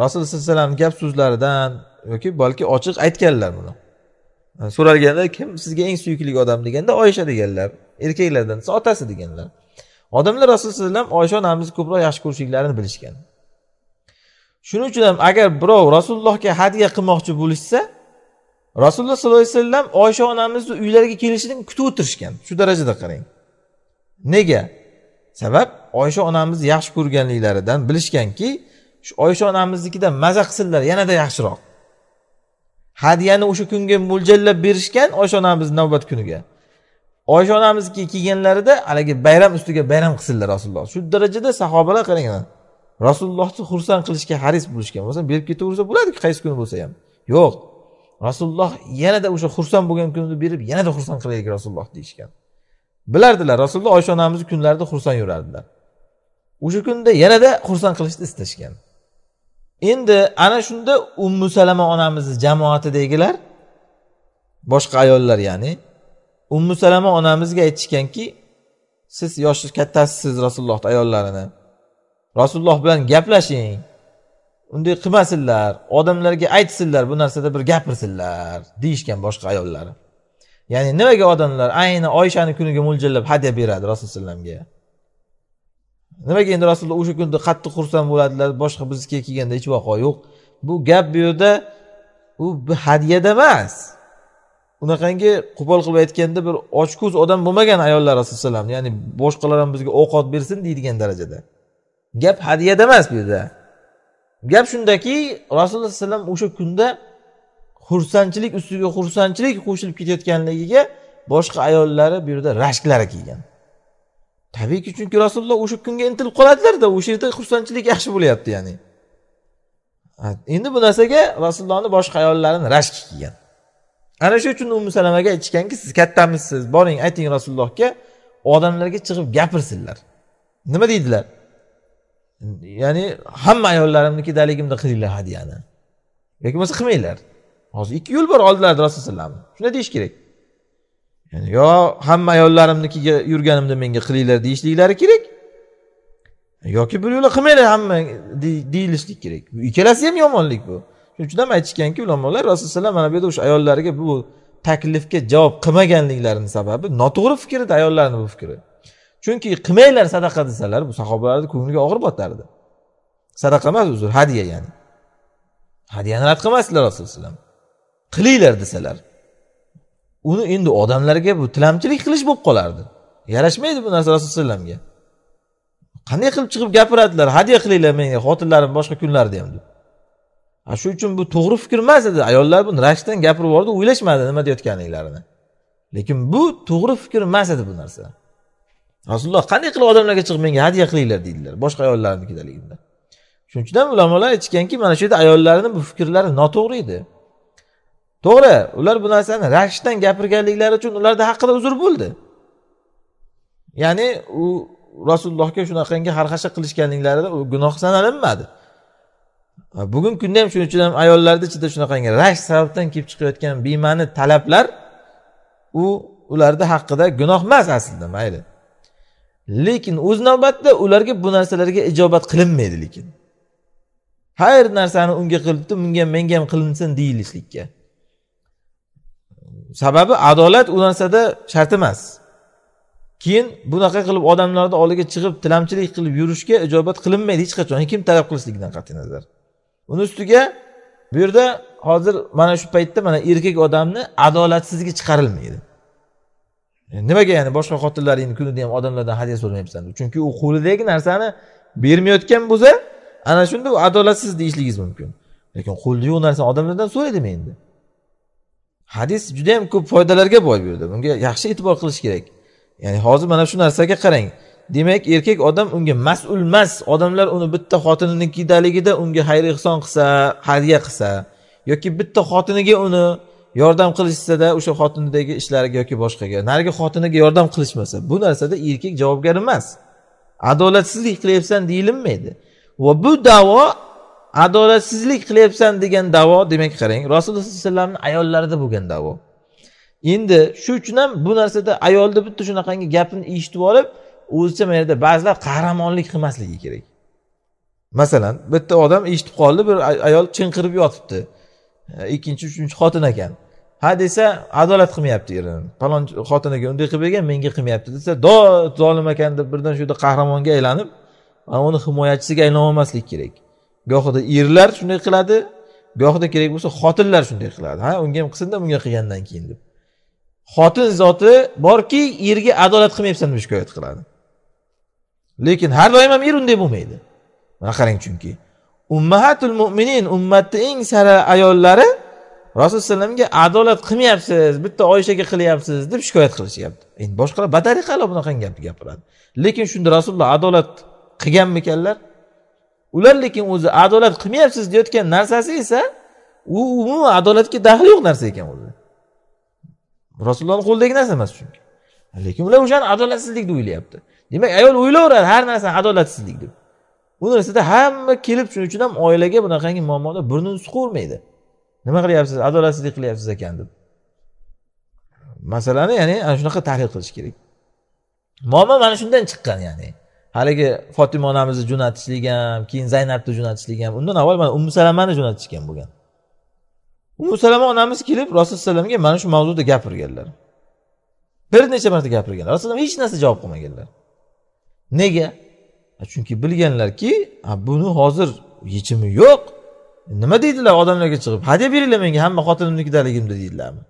rasululloh sallallohu alayhi vasallam gap so'zlaridan yoki balki ochiq aytganlar buni so'ralganda kim sizga eng suyukli odam deganda oysha deganlar erkaklardan desa otasi deganlar odamlar rasululloh alayhi vasallam oysha onamizni ko'proq yaxshi ko'rishliklarini bilishgan shuning uchun ham agar birov rasulullohga hadya qilmoqchi bo'lishsa rasululloh sollallohu alayhi vasallam oysha onamizni uylariga kelishini kutib o'tirishgan shu darajada qarang nega sabab oysha onamizni yaxshi ko'rganliklaridan bilishganki shu oysha onamiznikida maza qilsinlar yanada yaxshiroq hadiyani o'sha kunga mo'ljallab berishgan oysha onamizni navbat kuniga oysha onamizniki kelganlarida haligi bayram ustiga bayram qilsinlar rasululloh shu darajada sahobalar qarang rasulullohni xursand qilishga haris bo'lishgan bo'lsa berib ketaversa bo'ladiku qaysi kuni bo'lsa ham yo'q rasululloh yanada o'sha xursand bo'lgan kunni berib yanada xursand qilaylik rasululloh deyishgan bilardilar rasululloh oysha onamizni kunlarida xursand yurardilar o'sha kunda yanada xursand qilishni istashgan endi ana shunda ummu salama onamizni jamoatidagilar boshqa ayollar ya'ni ummu salama onamizga aytishganki siz yoshi kattasisiz rasulullohni ayollarini rasululloh bilan gaplashing unday qilmasinlar odamlarga aytsinlar bu narsada bir gapirsinlar deyishgan boshqa ayollari ya'ni nimaga odamlar ayni oyshani kuniga mo'ljallab hadya beradi rasululloh alayhivasallamga nimaga endi rasululloh o'sha kunda qattiq xursand bo'ladilar boshqa bizga kelganda hech vaqo yo'q bu gap bu yerda u hadyada emas unaqangi qo'pol qilib aytganda bir ochko'z odam bo'lmagan ayollar rasululloh alayhivasallam ya'ni boshqalar ham bizga ovqat bersin deydigan darajada gap hadyada emas bu yerda gap shundaki rasululloh alayhivasallam o'sha kunda xursandchilik ustiga xursandchilik qo'shilib ketayotganligiga boshqa ayollari bu yerda rashklari kelgan tabiiyki chunki rasululloh o'sha kunga intilib qoladilarda o'sha yerda xursandchilik yaxshi bo'lyapti ya'ni endi bu narsaga rasulullohni boshqa ayollarini rashki kelgan ana shu uchun umi salamaga aytishganki siz kattamisiz boring ayting rasulullohga odamlarga chiqib gapirsinlar nima deydilar ya'ni hamma ayollarimnikidaligimni qilinglar hadyani yoki bo'lmasa qilmanglar hozir ikki yo'l bor oldilarida alayhi alayhivasallamni shunday deyish kerak ya'ni yo hamma ayollarimnikiga yurganimda menga qilinglar deyishliklari kerak yoki bir yo'la qilmanglar hamma deyilishlik kerak bu ikkalasi ham yomonlik bu shuning uchun ham aytishganki ulamolar rasululloh alayhi mana bu yerda o'sha ayollarga bu taklifga javob qilmaganliklarini sababi noto'g'ri edi ayollarni bu fikri chunki qilmanglar sadaqa desalar bu sahobalarni ko'ngliga og'ir botardi sadaqa emas uzr hadya ya'ni hadyani rad qilmasdilar rasululloh alayhi qilinglar desalar uni endi odamlarga bu tilamchilik qilish bo'lib qolardi yarashmaydi bu narsa rasululloh alayhivasallamga qanday qilib chiqib gapiradilar hadya qilinglar menga xotinlarim boshqa kunlarda ham deb shu uchun bu to'g'ri fikr emas edi ayollar buni rashkdan gapirib yubordi o'ylashmadi nima deyotganliklarini lekin bu to'g'ri fikr emas edi bu narsa rasululloh qanday qilib odamlarga chiqib menga hadya qilinglar deydilar boshqa ayollarnikidaligidan shuning uchun ham ulamolar aytishganki mana shu yerda ayollarni bu fikrlari noto'g'ri edi to'g'ri ular bu narsani rashkdan gapirganliklari uchun ularni haqqida uzr bo'ldi ya'ni u rasulullohga shunaqangi xarxasha qilishganliklarida u gunoh sanalinmadi bugungi kunda ham shuning uchun ham ayollarni ichida shunaqangi rashk sababdan kelib chiqayotgan bema'ni talablar u ularni haqida gunoh emas aslida mayli lekin o'z navbatida ularga bu narsalarga ijobat qilinmaydi lekin har narsani unga qilibdi bunga menga ham qilinsin deyilishlikka sababi adolat u narsada shart emas keyin bunaqa qilib odamlarni oldiga chiqib tilamchilik qilib yurishga ijobat qilinmaydi hech qachon kim talab qilishligidan qat'iy nazar uni ustiga bu yerda hozir mana shu paytda mana erkak odamni adolatsizga chiqarilmaydi nimaga ya'ni boshqa xotinlaringni kunida ham odamlardan hadya so'ramayapsan chunki u qo'lidagi narsani bermayotgan bo'lsa ana shunda u adolatsiz deyishligingiz mumkin lekin qo'lida yo'q narsani odamlardan so'raydimi endi hadis juda yam ko'p foydalarga boy bu yerda bunga yaxshi e'tibor qilish kerak ya'ni hozir mana shu narsaga qarang demak erkak odam unga mas'ul emas odamlar uni bitta xotininikdaligida unga xayr ehson qilsa hadya qilsa yoki bitta xotiniga uni yordam qilishsada o'sha xotinidagi ishlariga yoki boshqaga narigi xotiniga yordam qilishmasa bu narsada erkak javobgar emas adolatsizlik qilyapsan deyilinmaydi va bu davo adolatsizlik qilyapsan degan davo demak qarang rasululloh sallallohu alayhi vasallamni ayollarida bo'lgan davo endi shu uchun ham bu narsada ayolni bitta shunaqangi gapini eshitib olib o'zicha mana yerda ba'zilar qahramonlik qilmasligi kerak masalan bitta odam eshitib qoldi bir ayol chinqirib yotibdi ikkinchi uchinchi xotin ekan ha desa adolat qilmayapti erini palon xotiniga unday qilib bergan menga qilmayapti desa do zolim ekan deb birdan shu yerda qahramonga aylanib uni himoyachisiga aylanib olmaslik kerak gohida erlar shunday qiladi gohida kerak bo'lsa xotinlar shunday qiladi ha unga ham qilsinda bunga qilgandan keyin deb xotin zoti borki erga adolat qilmayapsan deb shikoyat qiladi lekin har doim ham er unday bo'lmaydi mana qarang chunki ummahatul mo'minin ummatni eng sara ayollari rasululloh alayhivasallamga adolat qilmayapsiz bitta oyishaga qilyapsiz deb shikoyat qilishyapti endi boshqalar batariqalar bunaqangi gapni gapiradi lekin shunda rasululloh adolat qilganmikanlar ular lekin o'zi adolat qilmayapsiz deyotgan narsasi esa u umuman adolatga daxli yo'q narsa ekan o'zi rasulullohni qo'lidagi narsa emas chunki lekin ular o'shani adolatsizlik deb o'ylayapti demak ayol o'ylaveradi har narsani adolatsizlik deb bu narsada hamma kelib shuning uchun ham oilaga bunaqangi muammoda burnini suqavermaydi nima qilyapsiz adolatsizlik qilyapsiz ekan deb masalani ya'ni ana shunaqa tahlil qilish kerak muammo mana shundan chiqqan ya'ni haligi fotima onamizni jo'natishlik ham keyin zaynabni jo'natishlik ham undan avval mana umu salamani jo'natishgan bo'lgan umu salama onamiz kelib rasululloh alayhivasallamga mana shu mavzuda gapirganlar bir necha marta gapirganlar rasululloh hech narsa javob qilmaganlar nega chunki bilganlarki buni hozir yechimi yo'q nima deydilar odamlarga chiqib hadya beringlar menga hamma xotinimnikidaligimni deydilarmi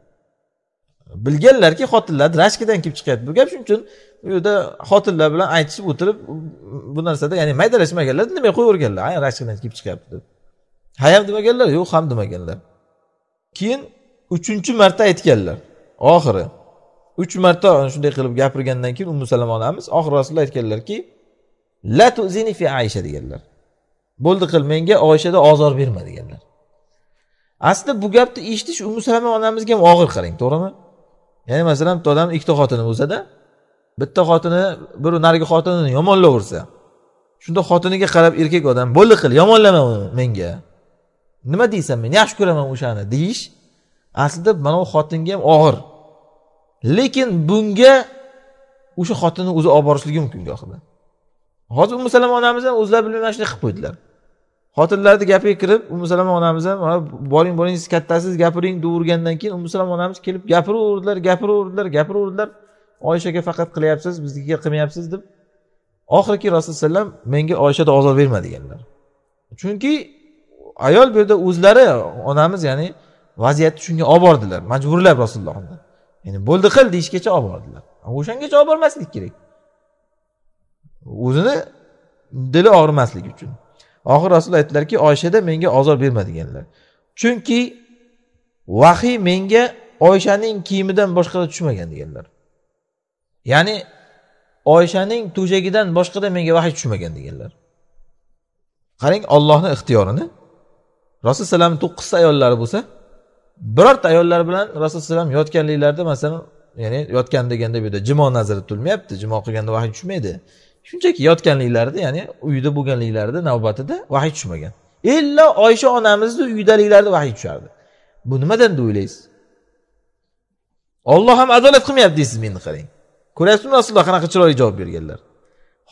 bilganlarki xotinlar rashkidan kelib chiqyapti bu gap shuning uchun u yerda xotinlar bilan aytishib o'tirib bu narsada ya'ni maydalashmaganlar indamay qo'yaverganlar ha rashkidan kelib chiqyapti deb ha ham demaganlar yo'q ham demaganlar keyin uchinchi marta aytganlar oxiri uch marta shunday qilib gapirgandan keyin umu salama onamiz oxiri rasululloh aytganlarki la tuzini fi aisha deganlar bo'ldi qil menga oyshadan ozor berma deganlar aslida bu gapni eshitish umu salama onamizga ham og'ir qarang to'g'rimi ya'ni masalan bitta odam ikkita xotini bo'lsada bitta xotini bir narigi xotinini yomonlaversa shunda xotiniga qarab erkak odam bo'ldi qil yomonlama uni menga nima deysan men yaxshi ko'raman o'shani deyish aslida mana bu xotinga ham og'ir lekin bunga o'sha xotinni o'zi olib borishligi mumkin gohida hozir umu onamiz ham o'zlari bilan mana shunday qilib qo'ydilar xotinlarni gapiga kirib umi onamiz ham boring boring siz kattasiz gapiring deb urgandan keyin umusalom onamiz kelib gapiraverdilar gapiraverdilar gapiraverdilar oyishaga faqat qilyapsiz biznikiga qilmayapsiz deb oxirgi rasululloh alayhi vasallam menga oyshadan ozor berma deganlar chunki ayol bu yerda o'zlari onamiz ya'ni vaziyatni shunga olib bordilar majburlab rasulullohni endi bo'ldi qil deyishgacha olib bordilar o'shangacha olib bormaslik kerak o'zini dili og'rimasligi uchun oxiri rasululloh aytdilarki oyshada menga ozor berma deganlar chunki vahiy menga oyshaning kiyimidan boshqada tushmagan deganlar ya'ni oyshaning to'shagidan boshqada menga vahiy tushmagan deganlar qarang ollohni ixtiyorini rasul alayhisalomni to'qqizta ayollari bo'lsa birorta ayollar bilan rasululloh alayhisalom yotganliklarida masalan ya'ni yotgan deganda bu yerda jimo nazarda tutilmayapti jimo qilganda vahiy tushmaydi shunchaki yotganliklarida ya'ni uyda bo'lganliklarida navbatida vahiy tushmagan illo oysha onamizni uyidaliklarida vahiy tushardi bu nimadan deb o'ylaysiz olloh ham adolat qilmayapti deysiz meni qarang ko'ryapsizmi rasululloh qanaqa chiroyli javob berganlar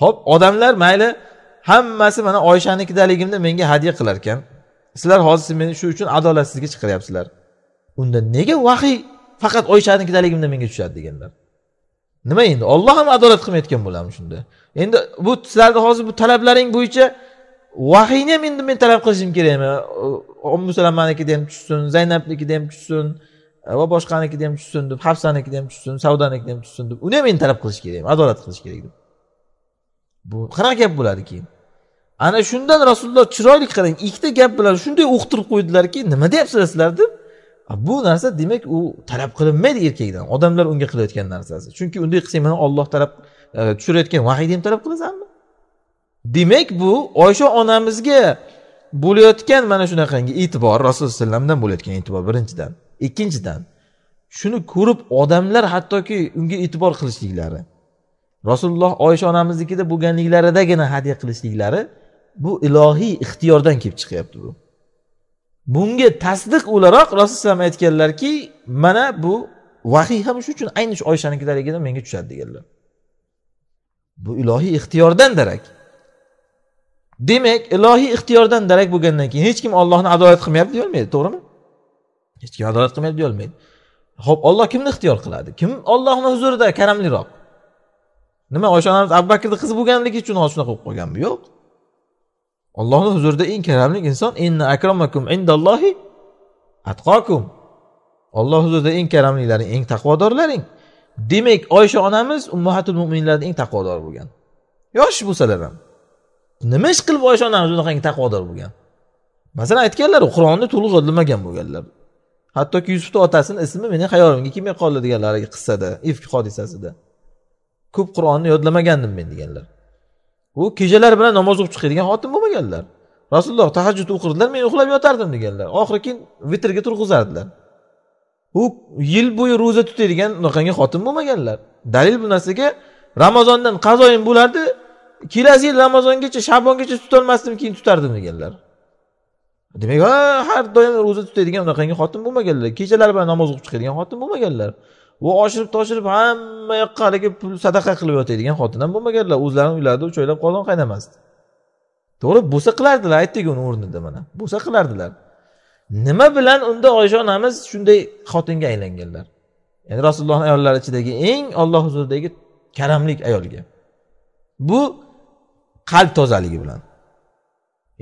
ho'p odamlar mayli hammasi mana oyshanikidaligimda menga hadya qilar ekan sizlar hozir meni shu uchun adolatsizlikka chiqaryapsizlar unda nega vahiy faqat oyshanikdaligimda menga tushadi deganlar nima endi olloh ham adolat qilmayotgan bo'ladimi shunda endi bu sizlarni hozir bu talablaring bo'yicha vahiyni ham endi men talab qilishim kerakmi musalamanikida ham tushsin zaynabnikida ham tushsin e, va boshqanikida ham tushsin deb hafsanikida ham tushsin savdanikida ham tushsin deb uni ham endi talab qilish kerak adolat qilish kerak deb bu qanaqa gap bo'ladi keyin ana shundan rasululloh chiroyli qarang ikkita gap bilan shunday o'qtirib qo'ydilarki nima deyapsizlar sizlar deb bu narsa demak u talab qilinmaydi erkakdan odamlar unga qilayotgan narsasi chunki unday qilsang mana olloh talab E, tushirayotgan vahiyni ham talab qilasanmi demak bu oysha onamizga bo'layotgan mana shunaqangi e'tibor rasululloh vasallamdan bo'layotgan e'tibor birinchidan ikkinchidan shuni ko'rib odamlar hattoki unga e'tibor qilishliklari rasululloh oysha onamiznikida bo'lganliklaridagina hadya qilishliklari bu ilohiy ixtiyordan kelib chiqyapti bu bunga tasdiq o'laroq rasululloh alayhi aytganlarki mana bu vahiy ham shu uchun ayni shu oyshanikidaligidan menga tushadi deganlar bu ilohiy ixtiyordan darak demak ilohiy ixtiyordan darak bo'lgandan keyin hech kim ollohni adolat qilmayapti deyolmaydi to'g'rimi hech kim adolat qilmayapti deyolmaydi ho'p olloh kimni ixtiyor qiladi kim ollohni huzurida karamliroq nima oysha onamiz abu bakrni qizi bo'lganligi uchun shunaqa bo'lib qolganmi yo'q ollohni huzurida eng karamli inson inna akramakum indallohi atqokum olloh huzurida eng karamlilaring eng taqvodorlaring demak oysha onamiz ummahatul mo'minlarni eng taqvodor bo'lgan yosh bo'lsalar ham nima ish qilib oysha onamiz bunaqangi taqvodor bo'lgan masalan aytganlar qur'onni to'liq o'dilmagan bo'lganlar hattoki yusufni otasini ismi meni xayolimga kelmay qoldi deganlar qissada ifk hodisasida ko'p qur'onni yodlamagandim men deganlar u kechalar bilan namoz o'qib chiqadigan xotin bo'lmaganlar rasululloh tahajjud o'qirdilar men uxlab yotardim deganlar oxiri keyin vitrga turg'izardilar u yil bo'yi ro'za tutadigan unaqangi xotin bo'lmaganlar dalil bu narsaga ramazondan qazoyim bo'lardi kelasi yil ramazongacha shabongacha tutolmasdim keyin tutardim deganlar demak ha har doim ro'za tutadigan unaqangi xotin bo'lmaganlar kechalar bilan namoz o'qib chiqadigan xotin bo'lmaganlar u oshirib toshirib hamma yoqqa haligi pul sadaqa qilib yotadigan xotin ham bo'lmaganlar o'zlarini uylarida uch oylab qozon qaynamasdi to'g'ri bo'lsa qilardilar aytdik uni o'rnida mana bo'lsa qilardilar nima bilan unda oysha onamiz shunday xotinga aylanganlar ya'ni rasulullohni ayollari ichidagi eng olloh huzuridagi karamlik ayolga bu qalb tozaligi bilan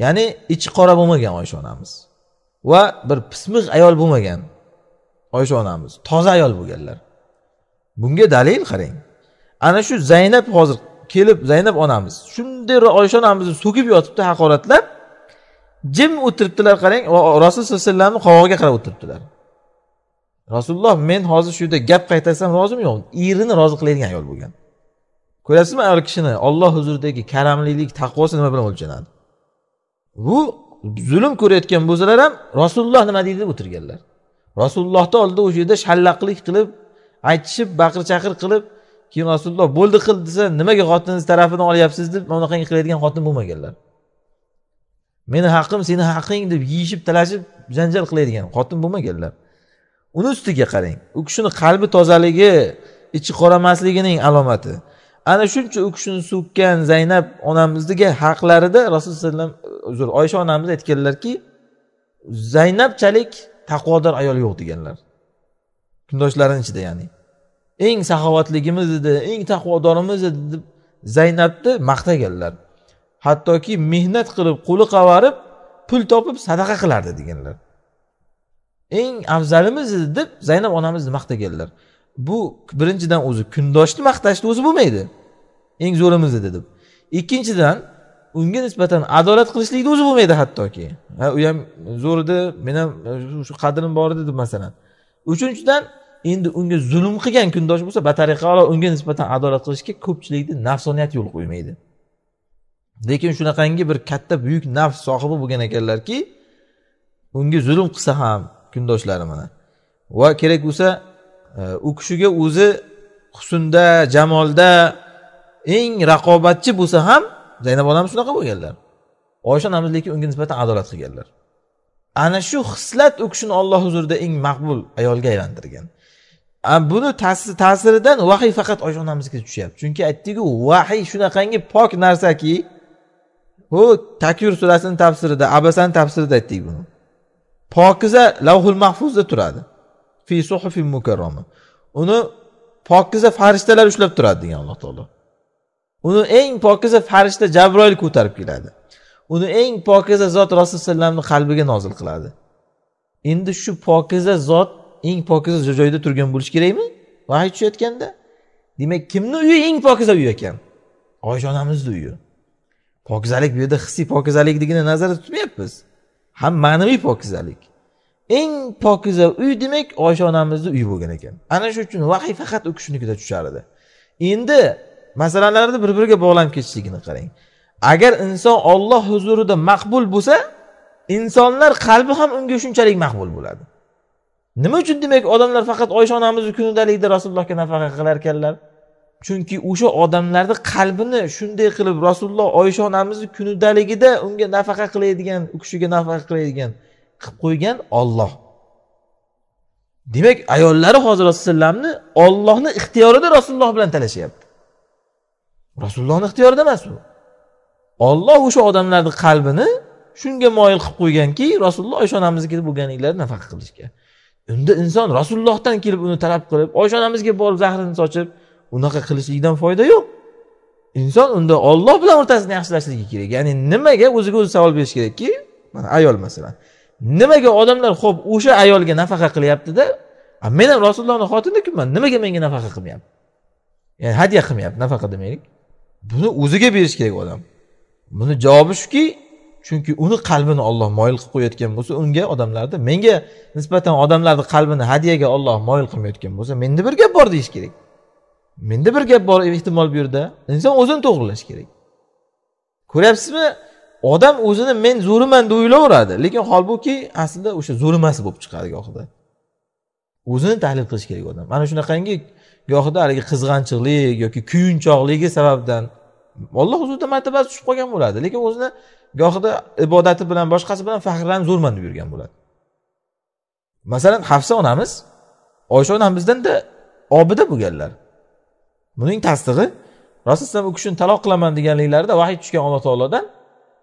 ya'ni ichi qora bo'lmagan oysha onamiz va bir pismiq ayol bo'lmagan oysha onamiz toza ayol bo'lganlar bunga dalil qarang ana shu zaynab hozir kelib zaynab onamiz shunday oysha onamizni so'kib yotibdi haqoratlab jim o'tiribdilar qarang rasul sallallohu alayhi vasallamni qovog'iga qarab o'tiribdilar rasululloh men hozir shu yerda gap qaytarsam rozimi yo'q erini rozi qiladigan ayol bo'lgan ko'rasizmi ayol kishini olloh huzuridagi karamlilik taqvosi nima bilan o'lchanadi bu zulm ko'rayotgan bo'lsalar ham rasululloh nima deydi deb o'tirganlar rasulullohni oldida o'sha yerda shallaqlik qilib aytishib baqir chaqir qilib keyin rasululloh bo'ldi qil desa nimaga xotiningiz tarafini olyapsiz deb mana unaqangi qiladigan xotin bo'lmaganlar meni haqqim seni haqqing deb yeyishib talashib janjal qiladigan xotin bo'lmaganlar uni ustiga qarang u kishini qalbi tozaligi ichi qoramasligining alomati ana shuncha u kishini so'kkan zaynab onamizniga haqlarida rasululloh alayhi vasallam uzr oysha onamiz aytganlarki zaynabchalik taqvodor ayol yo'q deganlar kundoshlarini ichida ya'ni eng saxovatligimiz edi eng taqvodorimiz edi deb zaynabni maqtaganlar hattoki mehnat qilib qo'li qavarib pul topib sadaqa qilardi deganlar eng afzalimiz deb zaynab onamizni maqtaganlar bu birinchidan o'zi kundoshni maqtashni o'zi bo'lmaydi eng zo'rimiz edi deb ikkinchidan unga nisbatan adolat qilishlikni o'zi bo'lmaydi hattoki ha u ham zo'r edi men ham e, shu qadrim bor edi deb masalan uchinchidan endi unga zulm qilgan kundosh bo'lsa batariqa unga nisbatan adolat qilishga ko'pchilikni nafsoniyat yo'l qo'ymaydi lekin shunaqangi bir katta buyuk nafs sohibi bo'lgan ekanlarki unga zulm qilsa ham kundoshlari mana va kerak bo'lsa e, u kishiga o'zi husnda jamolda eng raqobatchi bo'lsa ham zaynab onamiz shunaqa bo'lganlar oysha onamiz lekin unga nisbatan adolat qilganlar ana shu hislat u kishini olloh huzurida eng maqbul ayolga aylantirgan buni ta'siridan vahiy faqat oysha onamizga tushyapti chunki aytdiku vahiy shunaqangi pok narsaki bu takyur surasini tafsirida abasani tafsirida aytdik buni pokiza lavhul mahfuzda turadi fi suhufi mukarroma uni pokiza farishtalar ushlab turadi degan alloh taolo uni eng pokiza farishta jabroil ko'tarib keladi uni eng pokiza zot rasululloh alayhi qalbiga nozil qiladi endi shu pokiza zot eng pokiza joyda turgan bo'lishi kerakmi vahiy tushayotganda demak kimni uyi eng pokiza uy ekan oysha onamizni uyi pokizalik bu yerda hissiy pokizalikligini nazarda tutmayapmiz ham ma'naviy pokizalik eng pokiza uy demak oysha onamizni uyi bo'lgan ekan ana shu uchun vahiy faqat u kishinikida tushar edi endi masalalarni bir biriga bog'lanib ketishligini qarang agar inson olloh huzurida maqbul bo'lsa insonlar qalbi ham unga shunchalik maqbul bo'ladi nima uchun demak odamlar faqat oysha onamizni kunidalikda rasulullohga nafaqa qilar ekanlar chunki o'sha odamlarni qalbini shunday qilib rasululloh oysha onamizni kunidaligida unga nafaqa qiladigan u kishiga nafaqa qiladigan qilib qo'ygan olloh demak ayollari hozir alayhissalomni ollohni ixtiyorida rasululloh bilan talashyapti rasulullohni ixtiyorida emas u olloh o'sha odamlarni qalbini shunga moyil qilib qo'yganki rasululloh oysha onamiznikida bo'lganliklari nafaqa qilishga unda inson rasulullohdan kelib uni talab qilib oysha onamizga borib zahrini sochib unaqa qilishlikdan foyda yo'q inson unda olloh bilan o'rtasini yaxshilashligi kerak ya'ni nimaga o'ziga o'zi savol berish kerakki mana ayol masalan nimaga odamlar ho'p o'sha ayolga nafaqa qilyaptida men ham rasulullohni xotinikunman nimaga menga nafaqa qilmayapti ya'ni hadya qilmayapti nafaqa demaylik buni o'ziga berish kerak odam buni javobi shuki chunki uni qalbini olloh moyil qilib qo'yayotgan bo'lsa unga odamlarni menga nisbatan odamlarni qalbini hadyaga olloh moyil qilmayotgan bo'lsa menda bir gap bor deyish kerak menda bir gap bor ehtimol bu yerda inson o'zini to'g'irlash kerak ko'ryapsizmi odam o'zini men zo'riman deb o'ylaveradi lekin holbuki aslida o'sha zo'r emas bo'lib chiqadi gohida o'zini tahlil qilish kerak odam mana shunaqangi gohida haligi qizg'anchiqlik yoki kuyunchoqligi sababdan olloh huzurida martabasi tushib qolgan bo'ladi lekin o'zini gohida ibodati bilan boshqasi bilan faxrlanib zo'rman deb yurgan bo'ladi masalan hafsa onamiz oysha onamizdan onamizdanda obida bo'lganlar buning tasdig'i rasululloh u kishini taloq qilaman deganliklarida vahiy tushgan alloh taolodan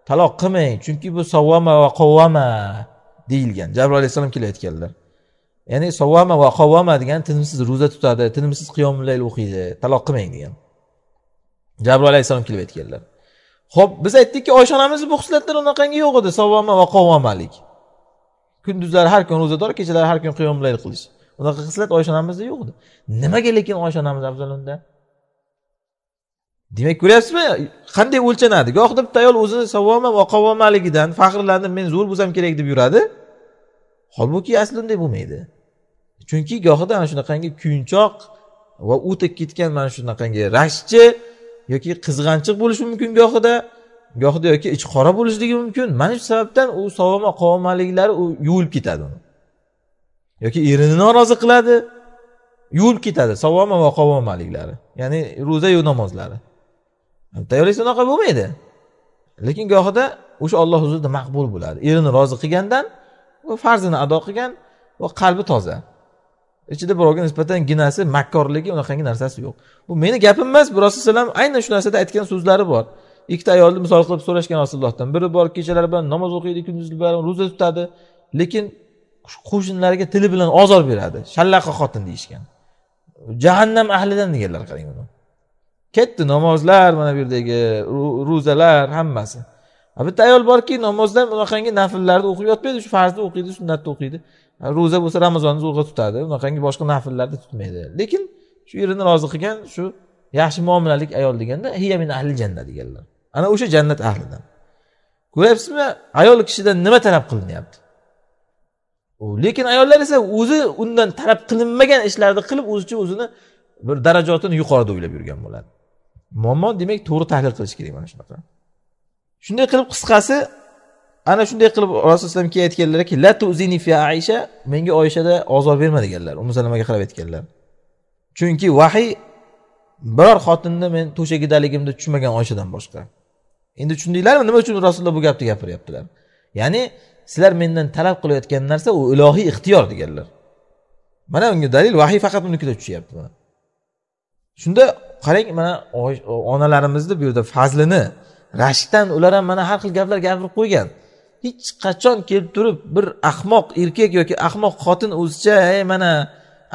taloq qilmang chunki bu savvama va qovvama deyilgan jabroil alayhissalom kelayotganlar ya'ni savvama va qovvama degani tinimsiz ro'za tutadi tinimsiz qiyomillayl o'qiydi taloq qilmang degan jabroil alayhissalom kelib aytganlar ho'p biz aytdikki oysha onamizni bu xislatlari unaqangi yo'q edi savvama va qovvamalik kunduzlari har kun ro'zador kechalari har kun qiyomlayl qilish unaqa xislat oysha onamizda yo'q edi nimaga lekin oysha onamiz afzal unda demak ko'ryapsizmi qanday o'lchanadi gohida bitta ayol o'zini savvoma va qavvomaligidan faxrlanib men zo'r bo'lsam kerak deb yuradi holbuki asli unday bo'lmaydi chunki gohida ana shunaqangi kuyunchoq va o'tib ketgan mana shunaqangi rashchi yoki qizg'anchiq bo'lishi mumkin gohida gohida yoki ichi qora bo'lishligi mumkin mana shu sababdan u savoma qovomaliklari u yuvilib ketadi uni yoki erini norozi qiladi yuvilib ketadi savoma va qovomaliklari ya'ni ro'za yu namozlari tayyorlaysiz unaqa bo'lmaydi lekin gohida o'sha olloh huzurida maqbul bo'ladi erini rozi qilgandan va farzini ado qilgan va qalbi toza ichida birovga nisbatan ginasi makkorligi unaqangi narsasi yo'q bu meni gapim emas bu rasululloh alayhi vasallam aynan shu narsada aytgan so'zlari bor ikkita ayolni misol qilib so'rashgan rasulullohdan biri bor kechalari bilan namoz o'qiydi kunduzi bilan ro'za tutadi lekin qo'shnilariga tili bilan ozor beradi shallaqa xotin deyishgan jahannam ahlidan deganlar qarang buni ketdi namozlar mana bu yerdagi ro'zalar hammasi bitta ayol borki namozda ham unaqangi nafllarni o'qib yotmaydi shu farzni o'qiydi sunnatni o'qiydi ro'za bo'lsa ramazonni zo'rg'a tutadi unaqangi boshqa nafllarni tutmaydi lekin shu erini rozi qilgan shu yaxshi muomalalik ayol deganda hiya min ahli janna deganlar ana o'sha jannat ahlidan ko'ryapsizmi ayol kishidan nima talab qilinyapti lekin ayollar esa o'zi undan talab qilinmagan ishlarni qilib o'zicha o'zini bir darajotini yuqorida o'ylab yurgan bo'ladi muammo demak to'g'ri tahlil qilish kerak mana shunaqa shunday qilib qisqasi ana shunday qilib rasululloh keyin aytganlarki la tuzini fi aisha menga oyishada ozor berma deganlar umu salamaga qarab aytganlar chunki vahiy biror xotinni men to'shagidaligimni tushmagan oyishadan boshqa endi tushundinglarmi nima uchun rasululloh bu gapni gapiryaptilar ya'ni sizlar mendan talab qilayotgan narsa u ilohiy ixtiyor deganlar mana unga dalil vahiy faqat unikida tushyapti shunda qarang mana onalarimizni bu yerda fazlini rashkdan ular ham mana har xil gaplar gapirib qo'ygan hech qachon kelib turib bir ahmoq erkak yoki ahmoq xotin o'zicha ey mana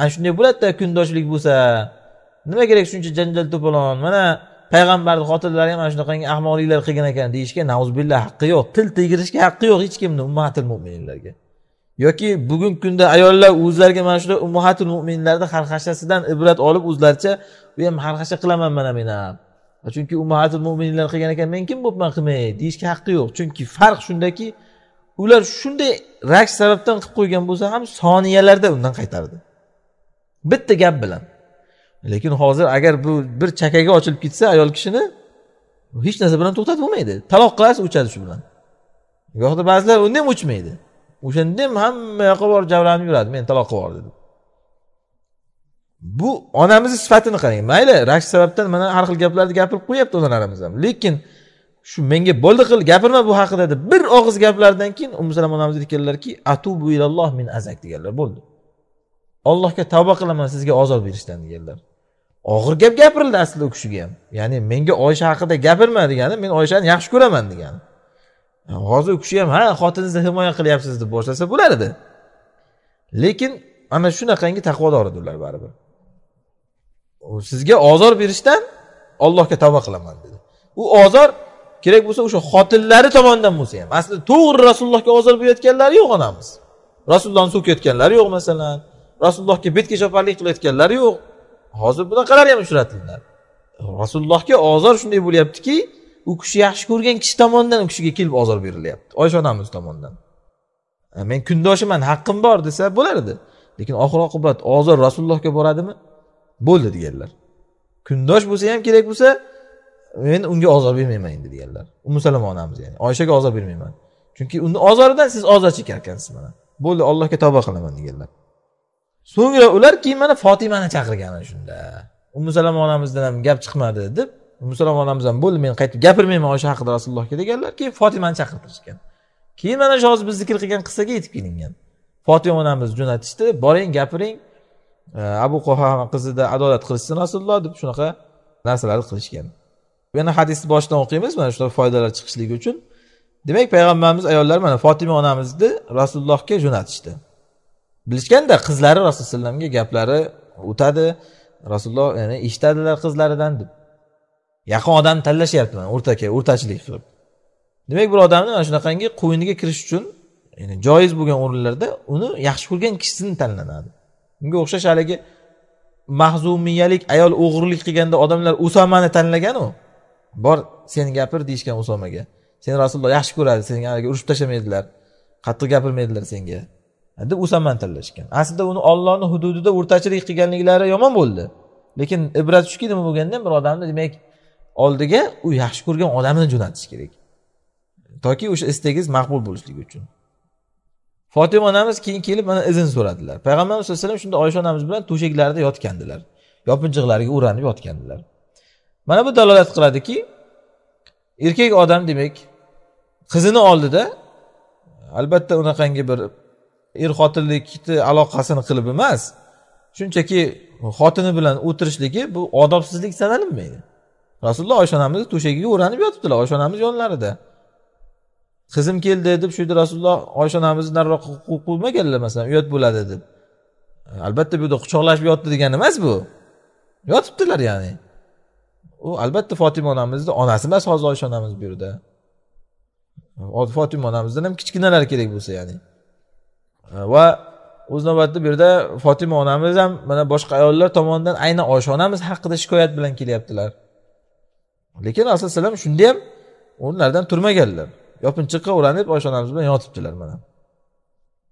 ana shunday bo'ladida kundoshlik bo'lsa nima kerak shuncha janjal to'polon mana payg'ambarni xotinlari ham mana shunaqangi ahmoqliklar qilgan ekan deyishga nauzubillah haqqi yo'q til tegirishga haqqi yo'q hech kimni ummatil mo'minlarga yoki bugungi kunda ayollar o'zlariga mana shunday umuhatul mo'minlarni xarxashasidan ibrat olib o'zlaricha u ham xarxasha qilaman mana men ham chunki umuhatul mo'minlar qilgan ekan men kim bo'libman qilmay deyishga haqqi yo'q chunki farq shundaki ular shunday rak sababdan qilib qo'ygan bo'lsa ham soniyalarda undan qaytardi bitta gap bilan lekin hozir agar bu bir chakaga ochilib ketsa ayol kishini hech narsa bilan to'xtatib bo'lmaydi taloq qilasiz o'chadi shu bilan gohida ba'zilar unda ham o'chmaydi o'shanda ham hamma yoqqa borib javranib yuradi meni taloq qilib yubordi dedim bu onamizni sifatini qarang mayli rashk sababdan mana har xil gaplarni gapirib qo'yapti onalarimiz ham lekin shu menga bo'ldi qil gapirma bu haqida deb bir og'iz gaplardan keyin ummusalom onamiz aytganlarki atubu ilalloh min azak deganlar bo'ldi ollohga tavba qilaman sizga ozor berishdan deganlar og'ir gap gapirildi aslida u kishiga ham ya'ni menga oysha haqida gapirma degani men oyshani yaxshi ko'raman degani hozir u kishi ham ha xotiningizni himoya qilyapsiz deb boshlasa bo'lar edi lekin ana shunaqangi taqvodor edi ular baribir sizga ozor berishdan ollohga tavba qilaman dedi u ozor kerak bo'lsa o'sha xotinlari tomonidan bo'lsa ham aslida to'g'ri rasulullohga ozor berayotganlari yo'q onamiz rasulullohni so'kayotganlari yo'q masalan rasulullohga betkachoparlik qilayotganlari yo'q hozir bunaqalari ham uchratiladi rasulullohga ozor shunday bo'lyaptiki u kishi yaxshi ko'rgan kishi tomonidan u kishiga kelib ozor berilyapti oysha onamiz tomonidan e, men kundoshiman haqqim bor desa bo'lar edi lekin oxir oqibat ozor rasulullohga boradimi bo'ldi deganlar kundosh bo'lsa ham kerak bo'lsa men unga ozor bermayman endi deganlar umusalom onamiz ya'ni oyshaga ozor bermayman chunki uni ozoridan siz ozor chekarkansiz mana bo'ldi allohga tavba qilaman deganlar so'ngra ular keyin mana fotimani chaqirgan shunda umusalom onamizdan ham gap chiqmadi deb musulmon onamiz ham bo'ldi men qaytib gapirmayman o'sha haqida rasulullohga deganlar keyin fotimani chaqirtirishgan keyin mana shu hozir biz zikr qilgan qissaga yetib kelingan fotima onamiz jo'natishdi boring gapiring abu qohani qizida adolat qilishsin rasululloh deb shunaqa narsalarni qilishgan yana hadisni boshidan o'qiymiz mana shunda foydalar chiqishligi uchun demak payg'ambarimiz ayollar mana fotima onamizni rasulullohga jo'natishdi bilishganda qizlari rasululloh alayhi vasallamga gaplari o'tadi rasululloh ya'ni eshitadilar qizlaridan deb yaqin odamni tanlashyapti mana o'rta o'rtachilik qilib demak bir odamni mana shunaqangi qo'yniga kirish uchun ya'ni joiz bo'lgan o'rinlarda uni yaxshi ko'rgan kishisini tanlanadi unga o'xshash haligi mahzumiyalik ayol o'g'irlik qilganda odamlar usomani tanlaganu bor sen gapir deyishgan usomaga seni rasululloh yaxshi ko'radi seni haligi urishib tashlamaydilar qattiq gapirmaydilar senga deb usomani tanlashgan aslida uni ollohni hududida o'rtachilik qilganliklari yomon bo'ldi lekin ibrat shuki nima bo'lganda bir odamni demak oldiga u yaxshi ko'rgan odamini jo'natish kerak toki o'sha istagingiz maqbul bo'lishligi uchun fotima onamiz keyin kelib mana izn so'radilar payg'ambarimiz sallallohu alayhi vasallam shunda oysha onamiz bilan to'shaklarida yotgandilar yopinchiqlariga o'ranib yotgandilar mana bu dalolat qiladiki erkak odam demak qizini oldida albatta unaqangi bir er xotinlikni aloqasini qilib emas shunchaki xotini bilan o'tirishligi bu odobsizlik sanalinmaydi rasululloh oysha onamizni to'shagiga o'ranib yotibdilar oysha onamiz yonlarida qizim keldi deb shu yerda rasululloh oysha onamizni nariroqqa qo'ymaganlar masalan uyat bo'ladi deb albatta bu yerda quchoqlashib yotdi degani emas bu yotibdilar ya'ni u albatta fotima onamizni onasi emas hozir oysha onamiz bu yerda fotima onamizdan ham kichkinalar kerak bo'lsa ya'ni va o'z navbatida bu yerda fotima onamiz ham mana boshqa ayollar tomonidan aynan oysha onamiz haqida shikoyat bilan kelyaptilar lekin alayhissalom shunda ham o'rnlaridan turmaganlar yopinchiqqa o'ranib oysha onamiz bilan yotibdilar mana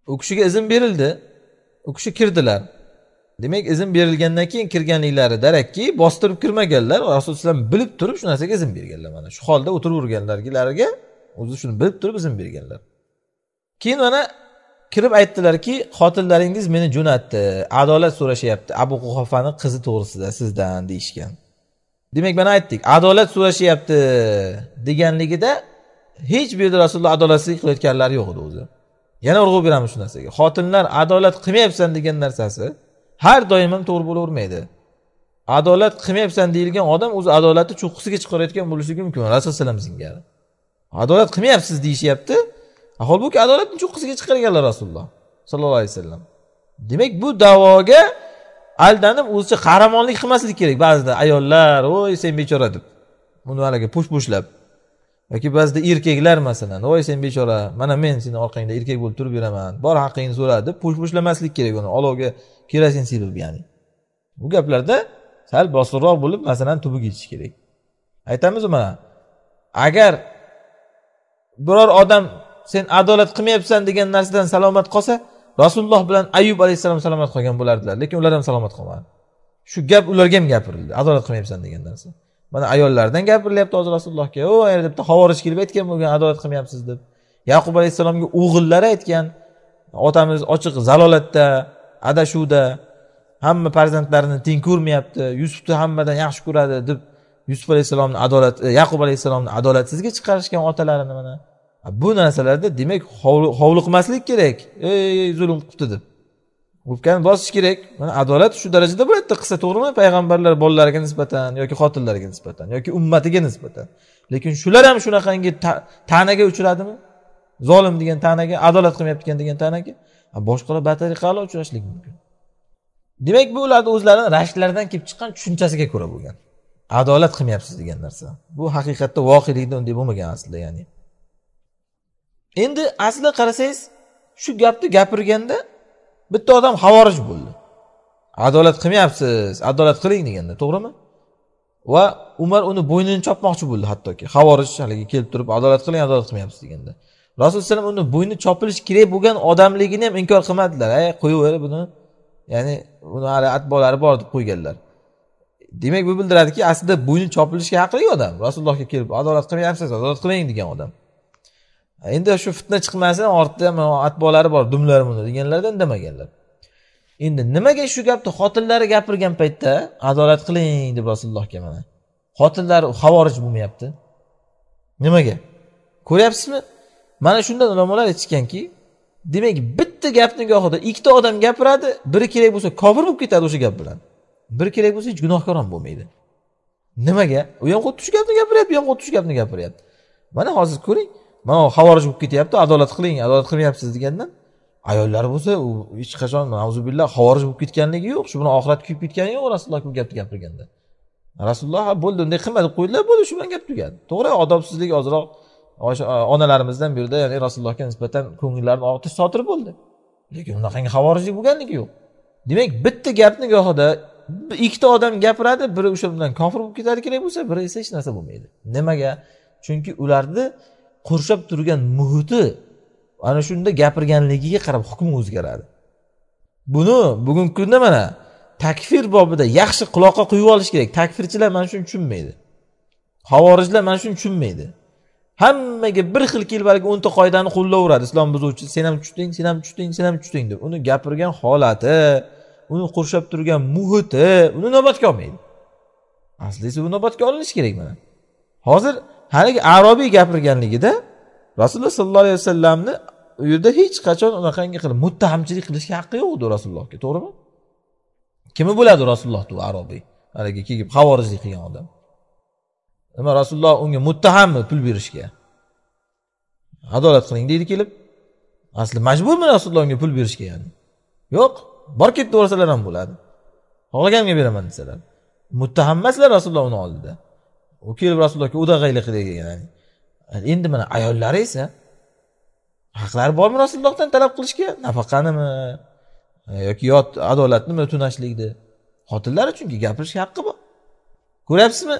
u kishiga izn berildi u kishi kirdilar demak izn berilgandan keyin kirganliklari darakki bostirib kirmaganlar rasululloh bilib turib shu narsaga izn berganlar mana shu holda o'tiraverganlarlariga o'zi shuni bilib turib izn berganlar keyin mana kirib aytdilarki xotinlaringiz meni jo'natdi adolat so'rashyapti abu quhofani qizi to'g'risida sizdan deyishgan demak mana aytdik adolat so'rashyapti deganligida hech bu yerda rasululloh adolatsizlik qilayotganlari yo'q edi o'zi yana urg'u beramiz shu narsaga xotinlar adolat qilmayapsan degan narsasi har doim ham to'g'ri bo'lavermaydi adolat qilmayapsan deyilgan odam o'zi adolatni cho'qqisiga chiqarayotgan bo'lishi mumkin rasulullohu alayhi vasallam singari adolat qilmayapsiz deyishyapti holbuki adolatni cho'qqisiga chiqarganlar rasululloh sollallohu alayhi vasallam demak bu davoga aldanib o'zicha qahramonlik qilmaslik kerak ba'zida ayollar voy sen bechora deb buni haligi push pushlab yoki ba'zida erkaklar masalan voy sen bechora mana men seni orqangda erkak bo'lib turib yuraman bor haqqingni so'ra deb push pushlamaslik kerak uni olovga kerosin sepib ya'ni bu gaplarda sal bosiqroq bo'lib masalan tubi ketish kerak aytamizu mana agar biror odam sen adolat qilmayapsan degan narsadan salomat qolsa rasululloh bilan ayub alayhissalom salomat qolgan bo'lardilar lekin ular ham salomat qolmadi shu gap ularga ham gapirildi adolat qilmayapsan degan narsa mana ayollardan gapirilyapti hozir rasulullohga o bitta havorij kelib aytgan bo'lgan adolat qilmayapsiz deb yaqub alayhissalomga o'g'illari aytgan otamiz ochiq zalolatda adashuvda hamma farzandlarini teng ko'rmayapti yusufni hammadan yaxshi ko'radi deb yusuf alayhissalomni adolat yaqub alayhissalomni adolatsizga chiqarishgan otalarini mana bu narsalarda demak hovliqmaslik kerak ey zulm qilibdi deb o'pkani bosish kerak mana adolat shu darajada bo'ladida qissa to'g'rimi payg'ambarlar bolalariga nisbatan yoki xotinlariga nisbatan yoki ummatiga nisbatan lekin shular ham shunaqangi ta'naga uchradimi zolim degan ta'naga adolat qilmayapti ekan degan ta'naga boshqalar batariqalar uchrashligi mumkin demak bu ularni o'zlarini rashklaridan kelib chiqqan tushunchasiga ko'ra bo'lgan adolat qilmayapsiz degan narsa bu haqiqatda voqelikda unday bo'lmagan aslida ya'ni endi asli qarasangiz shu gapni gapirganda bitta odam havorij bo'ldi adolat qilmayapsiz adolat qiling deganda to'g'rimi va umar uni bo'ynini chopmoqchi bo'ldi hattoki havorij haligi kelib turib adolat qiling adolat qilmayapsiz deganda rasululloh alayhi vasallam uni bo'yni chopilishi kerak bo'lgan odamligini ham inkor qilmadilar ay qo'yaver buni ya'ni uni hali atbolari bor deb qo'yganlar demak bu bildiradiki aslida bo'yni chopilishga haqli odam rasulullohga kelib adolat qilmayapsiz adolat qiling degan odam endi shu fitna chiqmasin ortda atbolari bor dumlar buni deganlarda indamaganlar endi nimaga shu gapni xotinlari gapirgan paytda adolat qiling deb rasulullohga mana xotinlari havorij bo'lmayapti nimaga ko'ryapsizmi mana shundan ulamolar aytishganki demak bitta gapni gohida ikkita odam gapiradi biri kerak bo'lsa kofir bo'lib ketadi o'sha gap bilan biri kerak bo'lsa hech gunohkor ham bo'lmaydi nimaga u ham xuddi shu gapni gapiryapti bu ham xuddi shu gapni gapiryapti mana hozir ko'ring mana havorij bo'lib ketyapti adolat qiling adolat qilmayapsiz degandan ayollar bo'lsa u hech qachon billah havorij bo'lib ketganligi yo'q shu bilan oxirat kuyib ketgani yo'q rasululloh bu gapni gapirganda rasululloh ha bo'ldi unday qilma deb qo'ydilar bo'ldi shu bilan gap tugadi to'g'ri odobsizlik ozroq onalarimizdan bu yerda ya'ni rasulullohga nisbatan ko'ngillarini og'ritish sodir bo'ldi lekin unaqangi havorijlik bo'lganligi yo'q demak bitta gapni gohida ikkita odam gapiradi biri o'sha bilan kofir bo'lib ketadi kerak bo'lsa biri esa hech narsa bo'lmaydi nimaga chunki ularni qurshab turgan muhiti ana shunda gapirganligiga qarab hukm o'zgaradi buni bugungi kunda mana takfir bobida yaxshi quloqqa quyib olish kerak takfirchilar mana shuni tushunmaydi havorijlar mana shuni tushunmaydi hammaga bir xil kelbaligi o'nta qoidani qo'llayveradi islom buzuvchi sen ham tushding sen ham tushding sen ham tushding deb uni gapirgan holati uni qurshab turgan muhiti uni inobatga olmaydi aslida esa u inobatga olinishi kerak mana hozir haligi arobiy gapirganligida rasululloh sollallohu alayhi vasallamni u yerda hech qachon unaqangi qilib muttahamchilik qilishga haqqi yo'q edi rasulullohga to'g'rimi kimi bo'ladi rasulullohni u arobiy haligi kelib havorijlik qilgan odam nima rasululloh unga muttahammi pul berishga adolat qiling deydi kelib asli majburmi rasululloh unga pul berishga ya'ni yo'q bor ket devorsalar ham bo'ladi xohlaganimga beraman desalar muttaham emaslar rasululloh uni oldida u kelib rasulullohga udag'aylik degan ya'ni endi mana ayollari esa haqlari bormi rasulullohdan talab qilishga nafaqanimi e, yoki yot adolatnimi tunashlikni xotinlari chunki gapirishga haqqi bor ko'ryapsizmi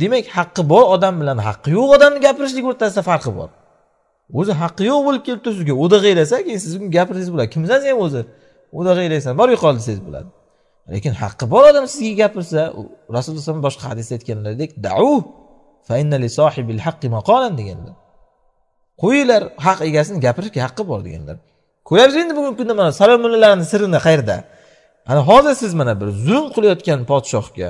demak haqqi bor odam bilan haqqi yo'q odamni gapirishlik o'rtasida farqi bor o'zi haqqi yo'q bo'lib kelibdi sizga o'dag'aylasa keyin siz gapirsangiz bo'ladi kimsan sen o'zi o'dag'aylaysan bor yo'qol desangiz bo'ladi lekin haqqi bor odam sizga gapirsa rasululloh alayhivasallam boshqa hadisda aytganlaridek dau deganlar qo'yinglar haq egasini gapirishga haqqi bor deganlar ko'ryapsiz endi bugungi kunda mana saroy mullalarni sirini qayerda ana hozir siz mana bir zulm qilayotgan podshohga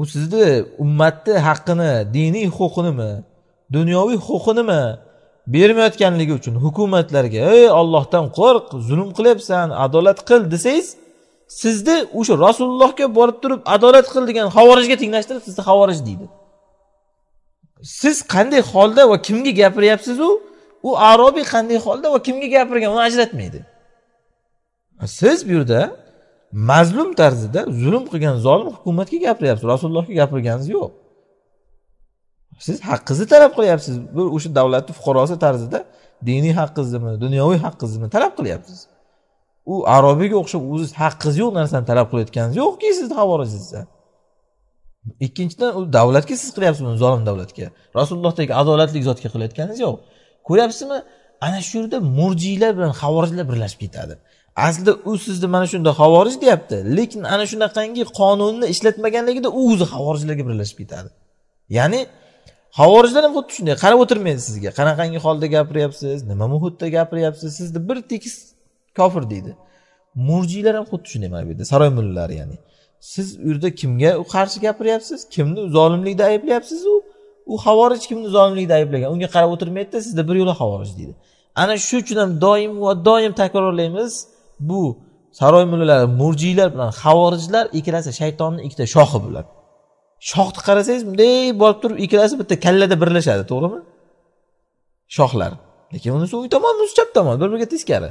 u sizni ummatni haqqini diniy huquqinimi dunyoviy huquqinimi bermayotganligi uchun hukumatlarga ey ollohdan qo'rq zulm qilyapsan adolat qil desangiz sizni o'sha rasulullohga borib turib adolat qil degan havorijga tenglashtirib sizni havorij deydi siz qanday holda va kimga gapiryapsizu u arobiy qanday holda va kimga gapirgan uni ajratmaydi siz bu yerda mazlum tarzida zulm qilgan zolim hukumatga gapiryapsiz rasulullohga gapirganingiz yo'q siz haqqingizni talab qilyapsiz bir o'sha davlatni fuqarosi tarzida diniy haqqingizni dunyoviy haqqingizni talab qilyapsiz u arobiyga o'xshab o'zi haqqingiz yo'q narsani talab qilayotganingiz yo'qki sizni xavorijizda ikkinchidan u davlatga siz qilyapsiz buni zolim davlatga rasulullohdek adolatli zotga qilayotganingiz yo'q ko'ryapsizmi ana shu yerda murjiylar bilan havorijlar birlashib ketadi aslida u sizni mana shunda havorij deyapti lekin ana shunaqangi qonunni ishlatmaganligida u o'zi havorijlarga birlashib ketadi ya'ni havorijlar ham xuddi shunday qarab o'tirmaydi sizga qanaqangi holda gapiryapsiz nima muhitda gapiryapsiz sizni bir tekis kofir deydi murjiylar ham xuddi shunday mana bu yerda saroy mullalari ya'ni siz u yerda kimga qarshi gapiryapsiz kimni zolimlikda ayblayapsiz u u havorij kimni zolimlikda ayblagan unga qarab o'tirmaydida sizda bir yo'la havorij deydi ana shu uchun ham doim va doim takrorlaymiz bu saroy mullalari murjiylar bilan havorijlar ikkalasi shaytonni ikkita shoxi bular shoxni qarasangiz bunday borib turib ikkalasi bitta kallada birlashadi to'g'rimi shoxlar lekin unisi o'ng tomon bunisi chap tomon bir biriga teskari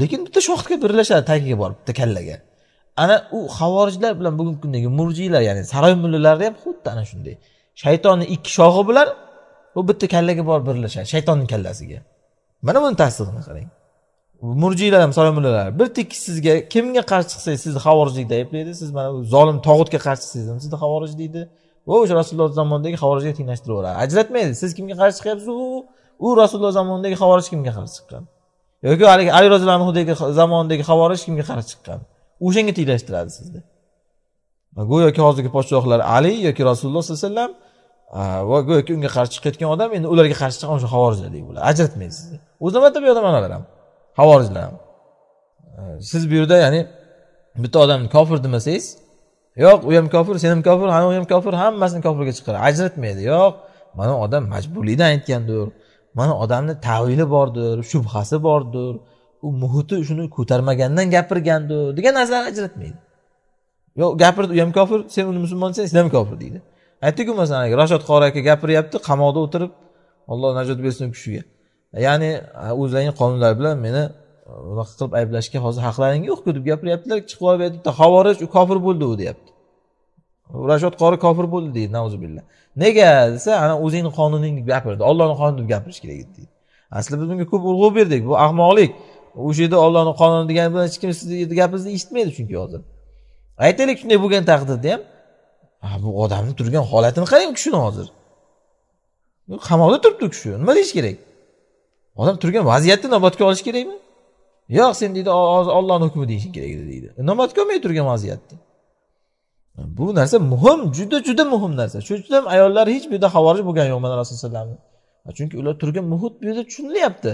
lekin bitta shoxga birlashadi tagiga borib bitta kallaga ana u havorijlar bilan bugungi kundagi murjiylar ya'ni saroy mullalari ham xuddi ana shunday shaytonni ikki shoxi bilan u bitta kallaga borib birlashadi shaytonni kallasiga mana buni tasdig'ini qarang murjiylar ham saroy mullalar bir tekis sizga kimga qarshi chiqsangiz sizni havorijlikda ayblaydi siz mana zolim tog'utga qarshi chiqsangiz ham sizni havorij deydi va o'sha rasululloh zamonidagi havorijga tenglashtirib yuboradi ajratmaydi siz kimga qarshi chiqyapsiz u u rasululloh zamonidagi havorij kimga qarshi chiqqan yoki haligi ali roziyallohu anhudagi zamonidagi havorij kimga qarab chiqqan o'shanga tenglashtiradi sizni go'yoki hozirgi podshohlar ali yoki rasululloh sallallohu alayhi vasallam va go'yoki unga qarshi chiqayotgan odam endi ularga qarshi chiqqan o'sha havorijlardek bo'ladi ajratmaydi sizni o'zi navbatda bu yoqda manalar ham havorijlar ham siz bu yerda ya'ni bitta odamni kofir demasangiz yo'q u ham kofir sen ham kofir ha u ham kofir hammasini kofirga chiqaradi ajratmaydi yo'q mana odam majburlikdan aytgandir mana odamni tavili bordir shubhasi bordir u muhiti shuni ko'tarmagandan gapirgandir degan narsalarni ajratmaydi yo gapirdi u ham kofir sen uni musulmonsan sen ham kofir deydi aytdiku masalan rashod qori aka gapiryapti qamoqda o'tirib olloh najot bersin kishiga ya'ni o'zlaringni qonunlari bilan meni unaqa qilib ayblashga hozir haqlaring yo'qku deb gapiryaptilar chiqib olib aytibdi havorij u kofir bo'ldi u deyapti rashod qori kofir bo'ldi deydi nauzubillah nega desa ana o'zingni qonuning deb gapirdi ollohni qonuni deb gapirish kerak edi deydi asli biz bunga ko'p urg'u berdik bu ahmoqlik o'sha yerda ollohni qonuni degani bilan hech kim sizni gapingizni eshitmaydi chunki hozir aytaylik shunday bo'lgan taqdirda ham bu odamni turgan holatini qarang kishini hozir qamoqda turibdi kishi nima deyish kerak odam turgan vaziyatni inobatga olish kerakmi yo'q sen deydi hozir ollohni hukmi deyishing kerak edi deydi inobatga olmay turgan vaziyatni bu narsa muhim juda juda muhim narsa shuning uchun ham ayollar hech bu yerda havorij bo'lgani yo'q mana rasululloh chunki ular turgan muhit bu yerda tushunilyapti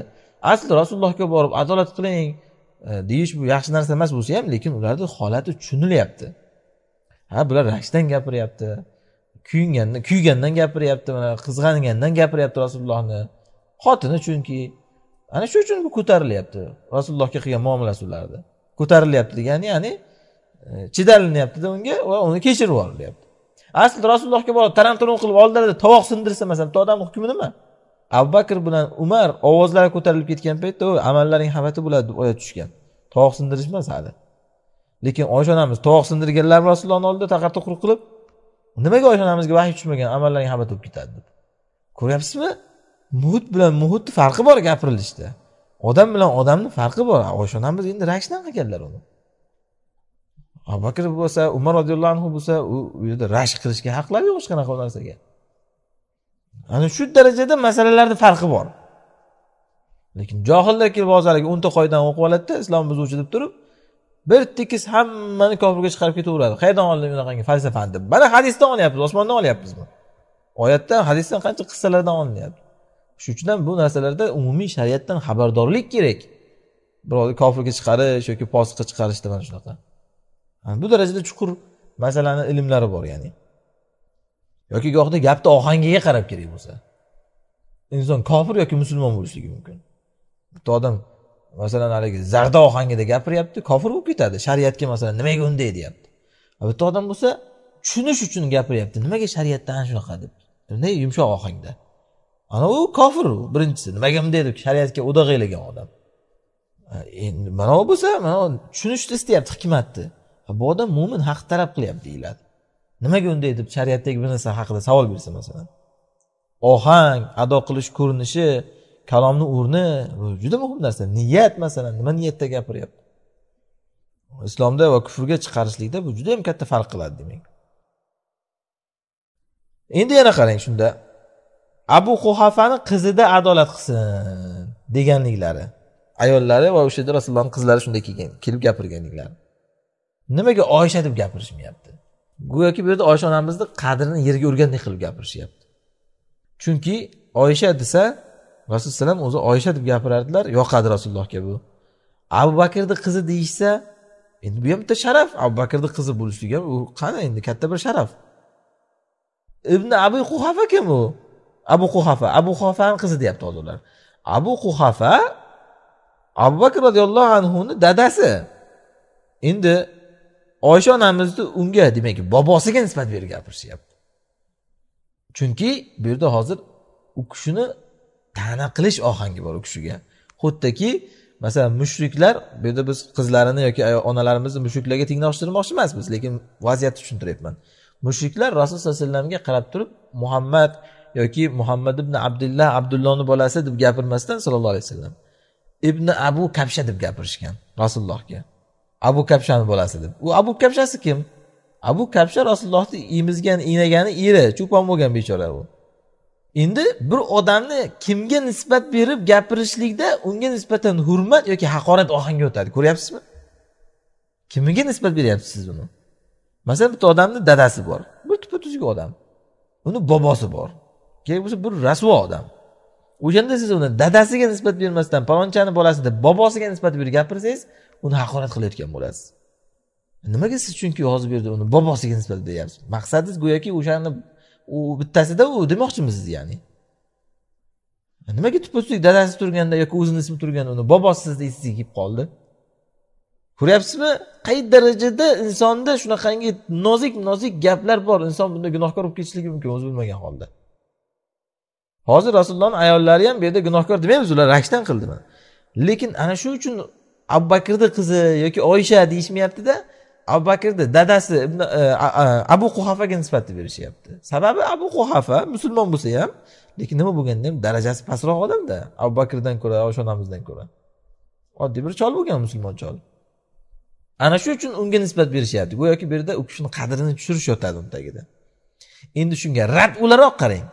asli rasulullohga borib adolat qiling e, deyish bu yaxshi narsa emas bo'lsa ham lekin ularni holati tushunilyapti ha bular rashkdan gapiryapti kuyingandan kuygandan gapiryapti mana qizg'angandan gapiryapti rasulullohni xotini chunki ana shu uchun bu ko'tarilyapti rasulullohga qilgan muomalasi ularni ko'tarilyapti degani ya'ni E, chidalinyaptida unga va uni kechirib yuborilyapti aslida rasulullohga borib tarantulon qilib oldilarda tovoq sindirsa masalan bitta odamni hukmi nima abu bakr bilan umar ovozlari ko'tarilib ketgan paytda u amallaring havati bo'ladi deb oyat tushgan tovoq sindirish emas hali lekin oysha onamiz tovoq sindirganlarmi rasulullohni oldida taqatta quruq qilib nimaga oysha onamizga vahiy tushmagan amallaring habat bo'lib ketadi deb ko'ryapsizmi muhit bilan muhitni farqi bor gapirilishda odam bilan odamni farqi bor oysha onamiz endi rashna qilganlar uni abu bakr bo'lsa umar roziyallohu anhu bo'lsa u yerda rashk qilishga haqlari yo'q hech qanaqa narsaga ana shu darajada masalalarni farqi bor lekin johillar kelib haligi o'nta qoidani o'qib oladida islom buzuvchi deb turib bir tekis hammani kofirga chiqarib ketaveradi qayerdan oldim bunaqangi falsafani deb mana hadisdan olyapmiz osmondan olyapmizmi oyatdan hadisdan qancha qissalardan olinyapti shuning uchun ham bu narsalarda umumiy shariatdan xabardorlik kerak birovni kofirga chiqarish yoki posiqqa chiqarishda mana shunaqa yani bu darajada chuqur masalani ilmlari bor ya'ni yoki gohida gapni ohangiga qarab kerak bo'lsa inson kofir yoki musulmon bo'lishligi mumkin bitta odam masalan haligi zarda ohangida gapiryapti kofir bo'lib ketadi shariatga masalan nimaga unday deyapti bitta odam bo'lsa tushunish uchun gapiryapti nimaga shariatda ana shunaqa deb bunday yumshoq ohangda ana u kofir u birinchisi nimaga bunday deb shariatga o'dag'iylagan odam endi mana bu bo'lsa mana tushunishni istayapti hikmatni bu odam mo'min haq talab qilyapti deyiladi nimaga unday deb shariatdagi bir narsa haqida savol bersa masalan ohang ado qilish ko'rinishi kalomni o'rni juda muhim narsa niyat masalan nima niyatda gapiryapti islomda va kufrga chiqarishlikda bu juda yam katta farq qiladi demak endi yana qarang shunda abu quhafani qizida adolat qilsin deganliklari ayollari va o'sha yerda rasulullohni qizlari shunda kelgan kelib gapirganliklari nimaga oysha deb gapirishmayapti go'yoki bu yerda oysha onamizni qadrini yerga urgandek qilib gapirishyapti chunki oysha desa rasululloh alayhi o'zi oysha deb gapirardilar yoqadi rasulullohga bu abu bakrni qizi deyishsa endi bu ham bitta sharaf abu bakrni qizi bo'lishlik ham u qani endi katta bir sharaf ibn abu quhafa kim u abu quhafa abu quhafani qizi deyapti hozir ular abu quhafa abu bakr roziyallohu anhuni dadasi endi oysha onamizni unga demak bobosiga nisbat berib gapirishyapti chunki bu yerda hozir u kishini ta'na qilish ohangi bor u kishiga xuddiki masalan mushriklar bu yerda biz qizlarini yoki onalarimizni mushriklarga tenglashtirmoqchi emasmiz lekin vaziyatni tushuntiryapman mushriklar rasululloh sallallohu alayhi vasallamga qarab turib muhammad yoki muhammad ibn abdullah abdullohni bolasi deb gapirmasdan sallallohu alayhi vasallam ibn abu kabsha deb gapirishgan rasulullohga abu kapshani bolasi deb u abu kapshasi kim abu kapsha rasulullohni emizgan iynagani eri cho'pon bo'lgan bechora u endi bir odamni kimga nisbat berib gapirishlikda unga nisbatan hurmat yoki haqorat ohangi o'tadi ko'ryapsizmi kimga nisbat beryapsiz siz buni masalan bitta odamni dadasi bor bir tupa tuzuk odam uni bobosi bor kerak bo'lsa bir rasvo odam o'shanda siz uni dadasiga nisbat bermasdan palonchani bolasi deb bobosiga nisbat berib gapirsangiz uni haqorat qilayotgan bo'lasiz nimaga siz chunki hozir bu yerda uni bobosiga nisbat beryapsiz maqsadingiz go'yoki o'shani u bittasida u demoqchimisiz ya'ni nimaga tuppa tuzuk dadasi turganda yoki o'zini ismi turganda uni bobosi sizni esingizga kelib qoldi ko'ryapsizmi qay darajada insonda shunaqangi nozik nozik gaplar bor inson bunda gunohkor bo'lib ketishligi mumkin o'zi bilmagan holda hozir rasulullohni ayollari ham bu yerda gunohkor demaymiz ular rashkdan qildi lekin ana shu uchun abu bakrni qizi yoki oysha deyishmayaptida abu bakrni dadasi e, abu quhafaga nisbat berishyapti sababi abu quhafa musulmon bo'lsa ham lekin nima bo'lganda ham darajasi pastroq odamda abu bakrdan ko'ra oysha onamizdan ko'ra oddiy bir chol bo'lgan musulmon chol ana shu uchun unga nisbat berishyapti go'yoki bu yerda u kishini qadrini tushirish yotadi uni tagida endi shunga rad o'laroq qarang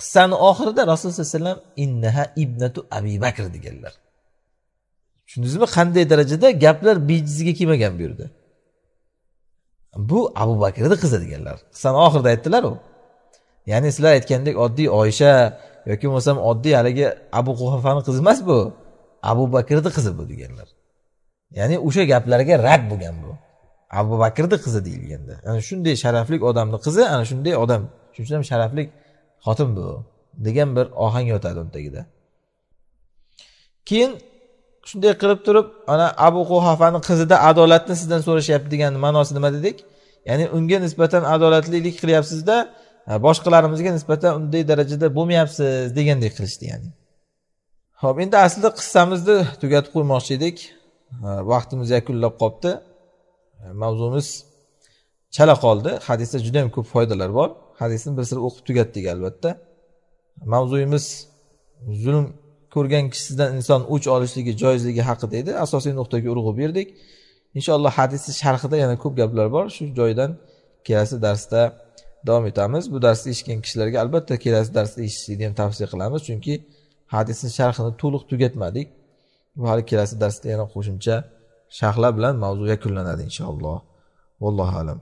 qissani oxirida rasululloh sallallohu alayhi vasallam innaha ibnatu abi bakr deganlar tushundingizmi qanday darajada gaplar bejizga kelmagan bu yerda bu abu bakrni qizi deganlar qissani oxirida aytdilaru ya'ni sizlar aytgandek oddiy oysha yoki bo'lmasam oddiy haligi abu quhafani qizi emas bu abu bakrni qizi bu deganlar ya'ni o'sha gaplarga rad bo'lgan bu abu bakrni qizi deyilganda ana shunday sharafli odamni qizi ana shunday odam shuning uchun ham sharafli xotin bu degan bir ohang yotadi uni tagida keyin shunday qilib turib ana abu quhofani qizida adolatni sizdan so'rashyapti degan ma'nosi nima dedik ya'ni unga nisbatan adolatlilik qilyapsizda boshqalarimizga nisbatan unday darajada bo'lmayapsiz degandek qilishdi ya'ni ho'p endi aslida qissamizni tugatib qo'ymoqchi edik vaqtimiz yakunlab qolibdi mavzumiz chala qoldi hadisda juda yam ko'p foydalar bor hadisni bir sir o'qib tugatdik albatta mavzuyimiz zulm ko'rgan kishisidan inson o'ch olishligi joizligi haqida edi asosiy nuqtaga urg'u berdik inshaalloh hadisni sharhida yana ko'p gaplar bor shu joydan kelasi darsda davom etamiz bu darsni eshitgan kishilarga albatta kelasi darsda eshitishlikni ham tavsiya qilamiz chunki hadisni sharhini to'liq tugatmadik bu hali kelasi darsda yana qo'shimcha sharhlar bilan mavzu yakunlanadi inshaalloh vallohu alam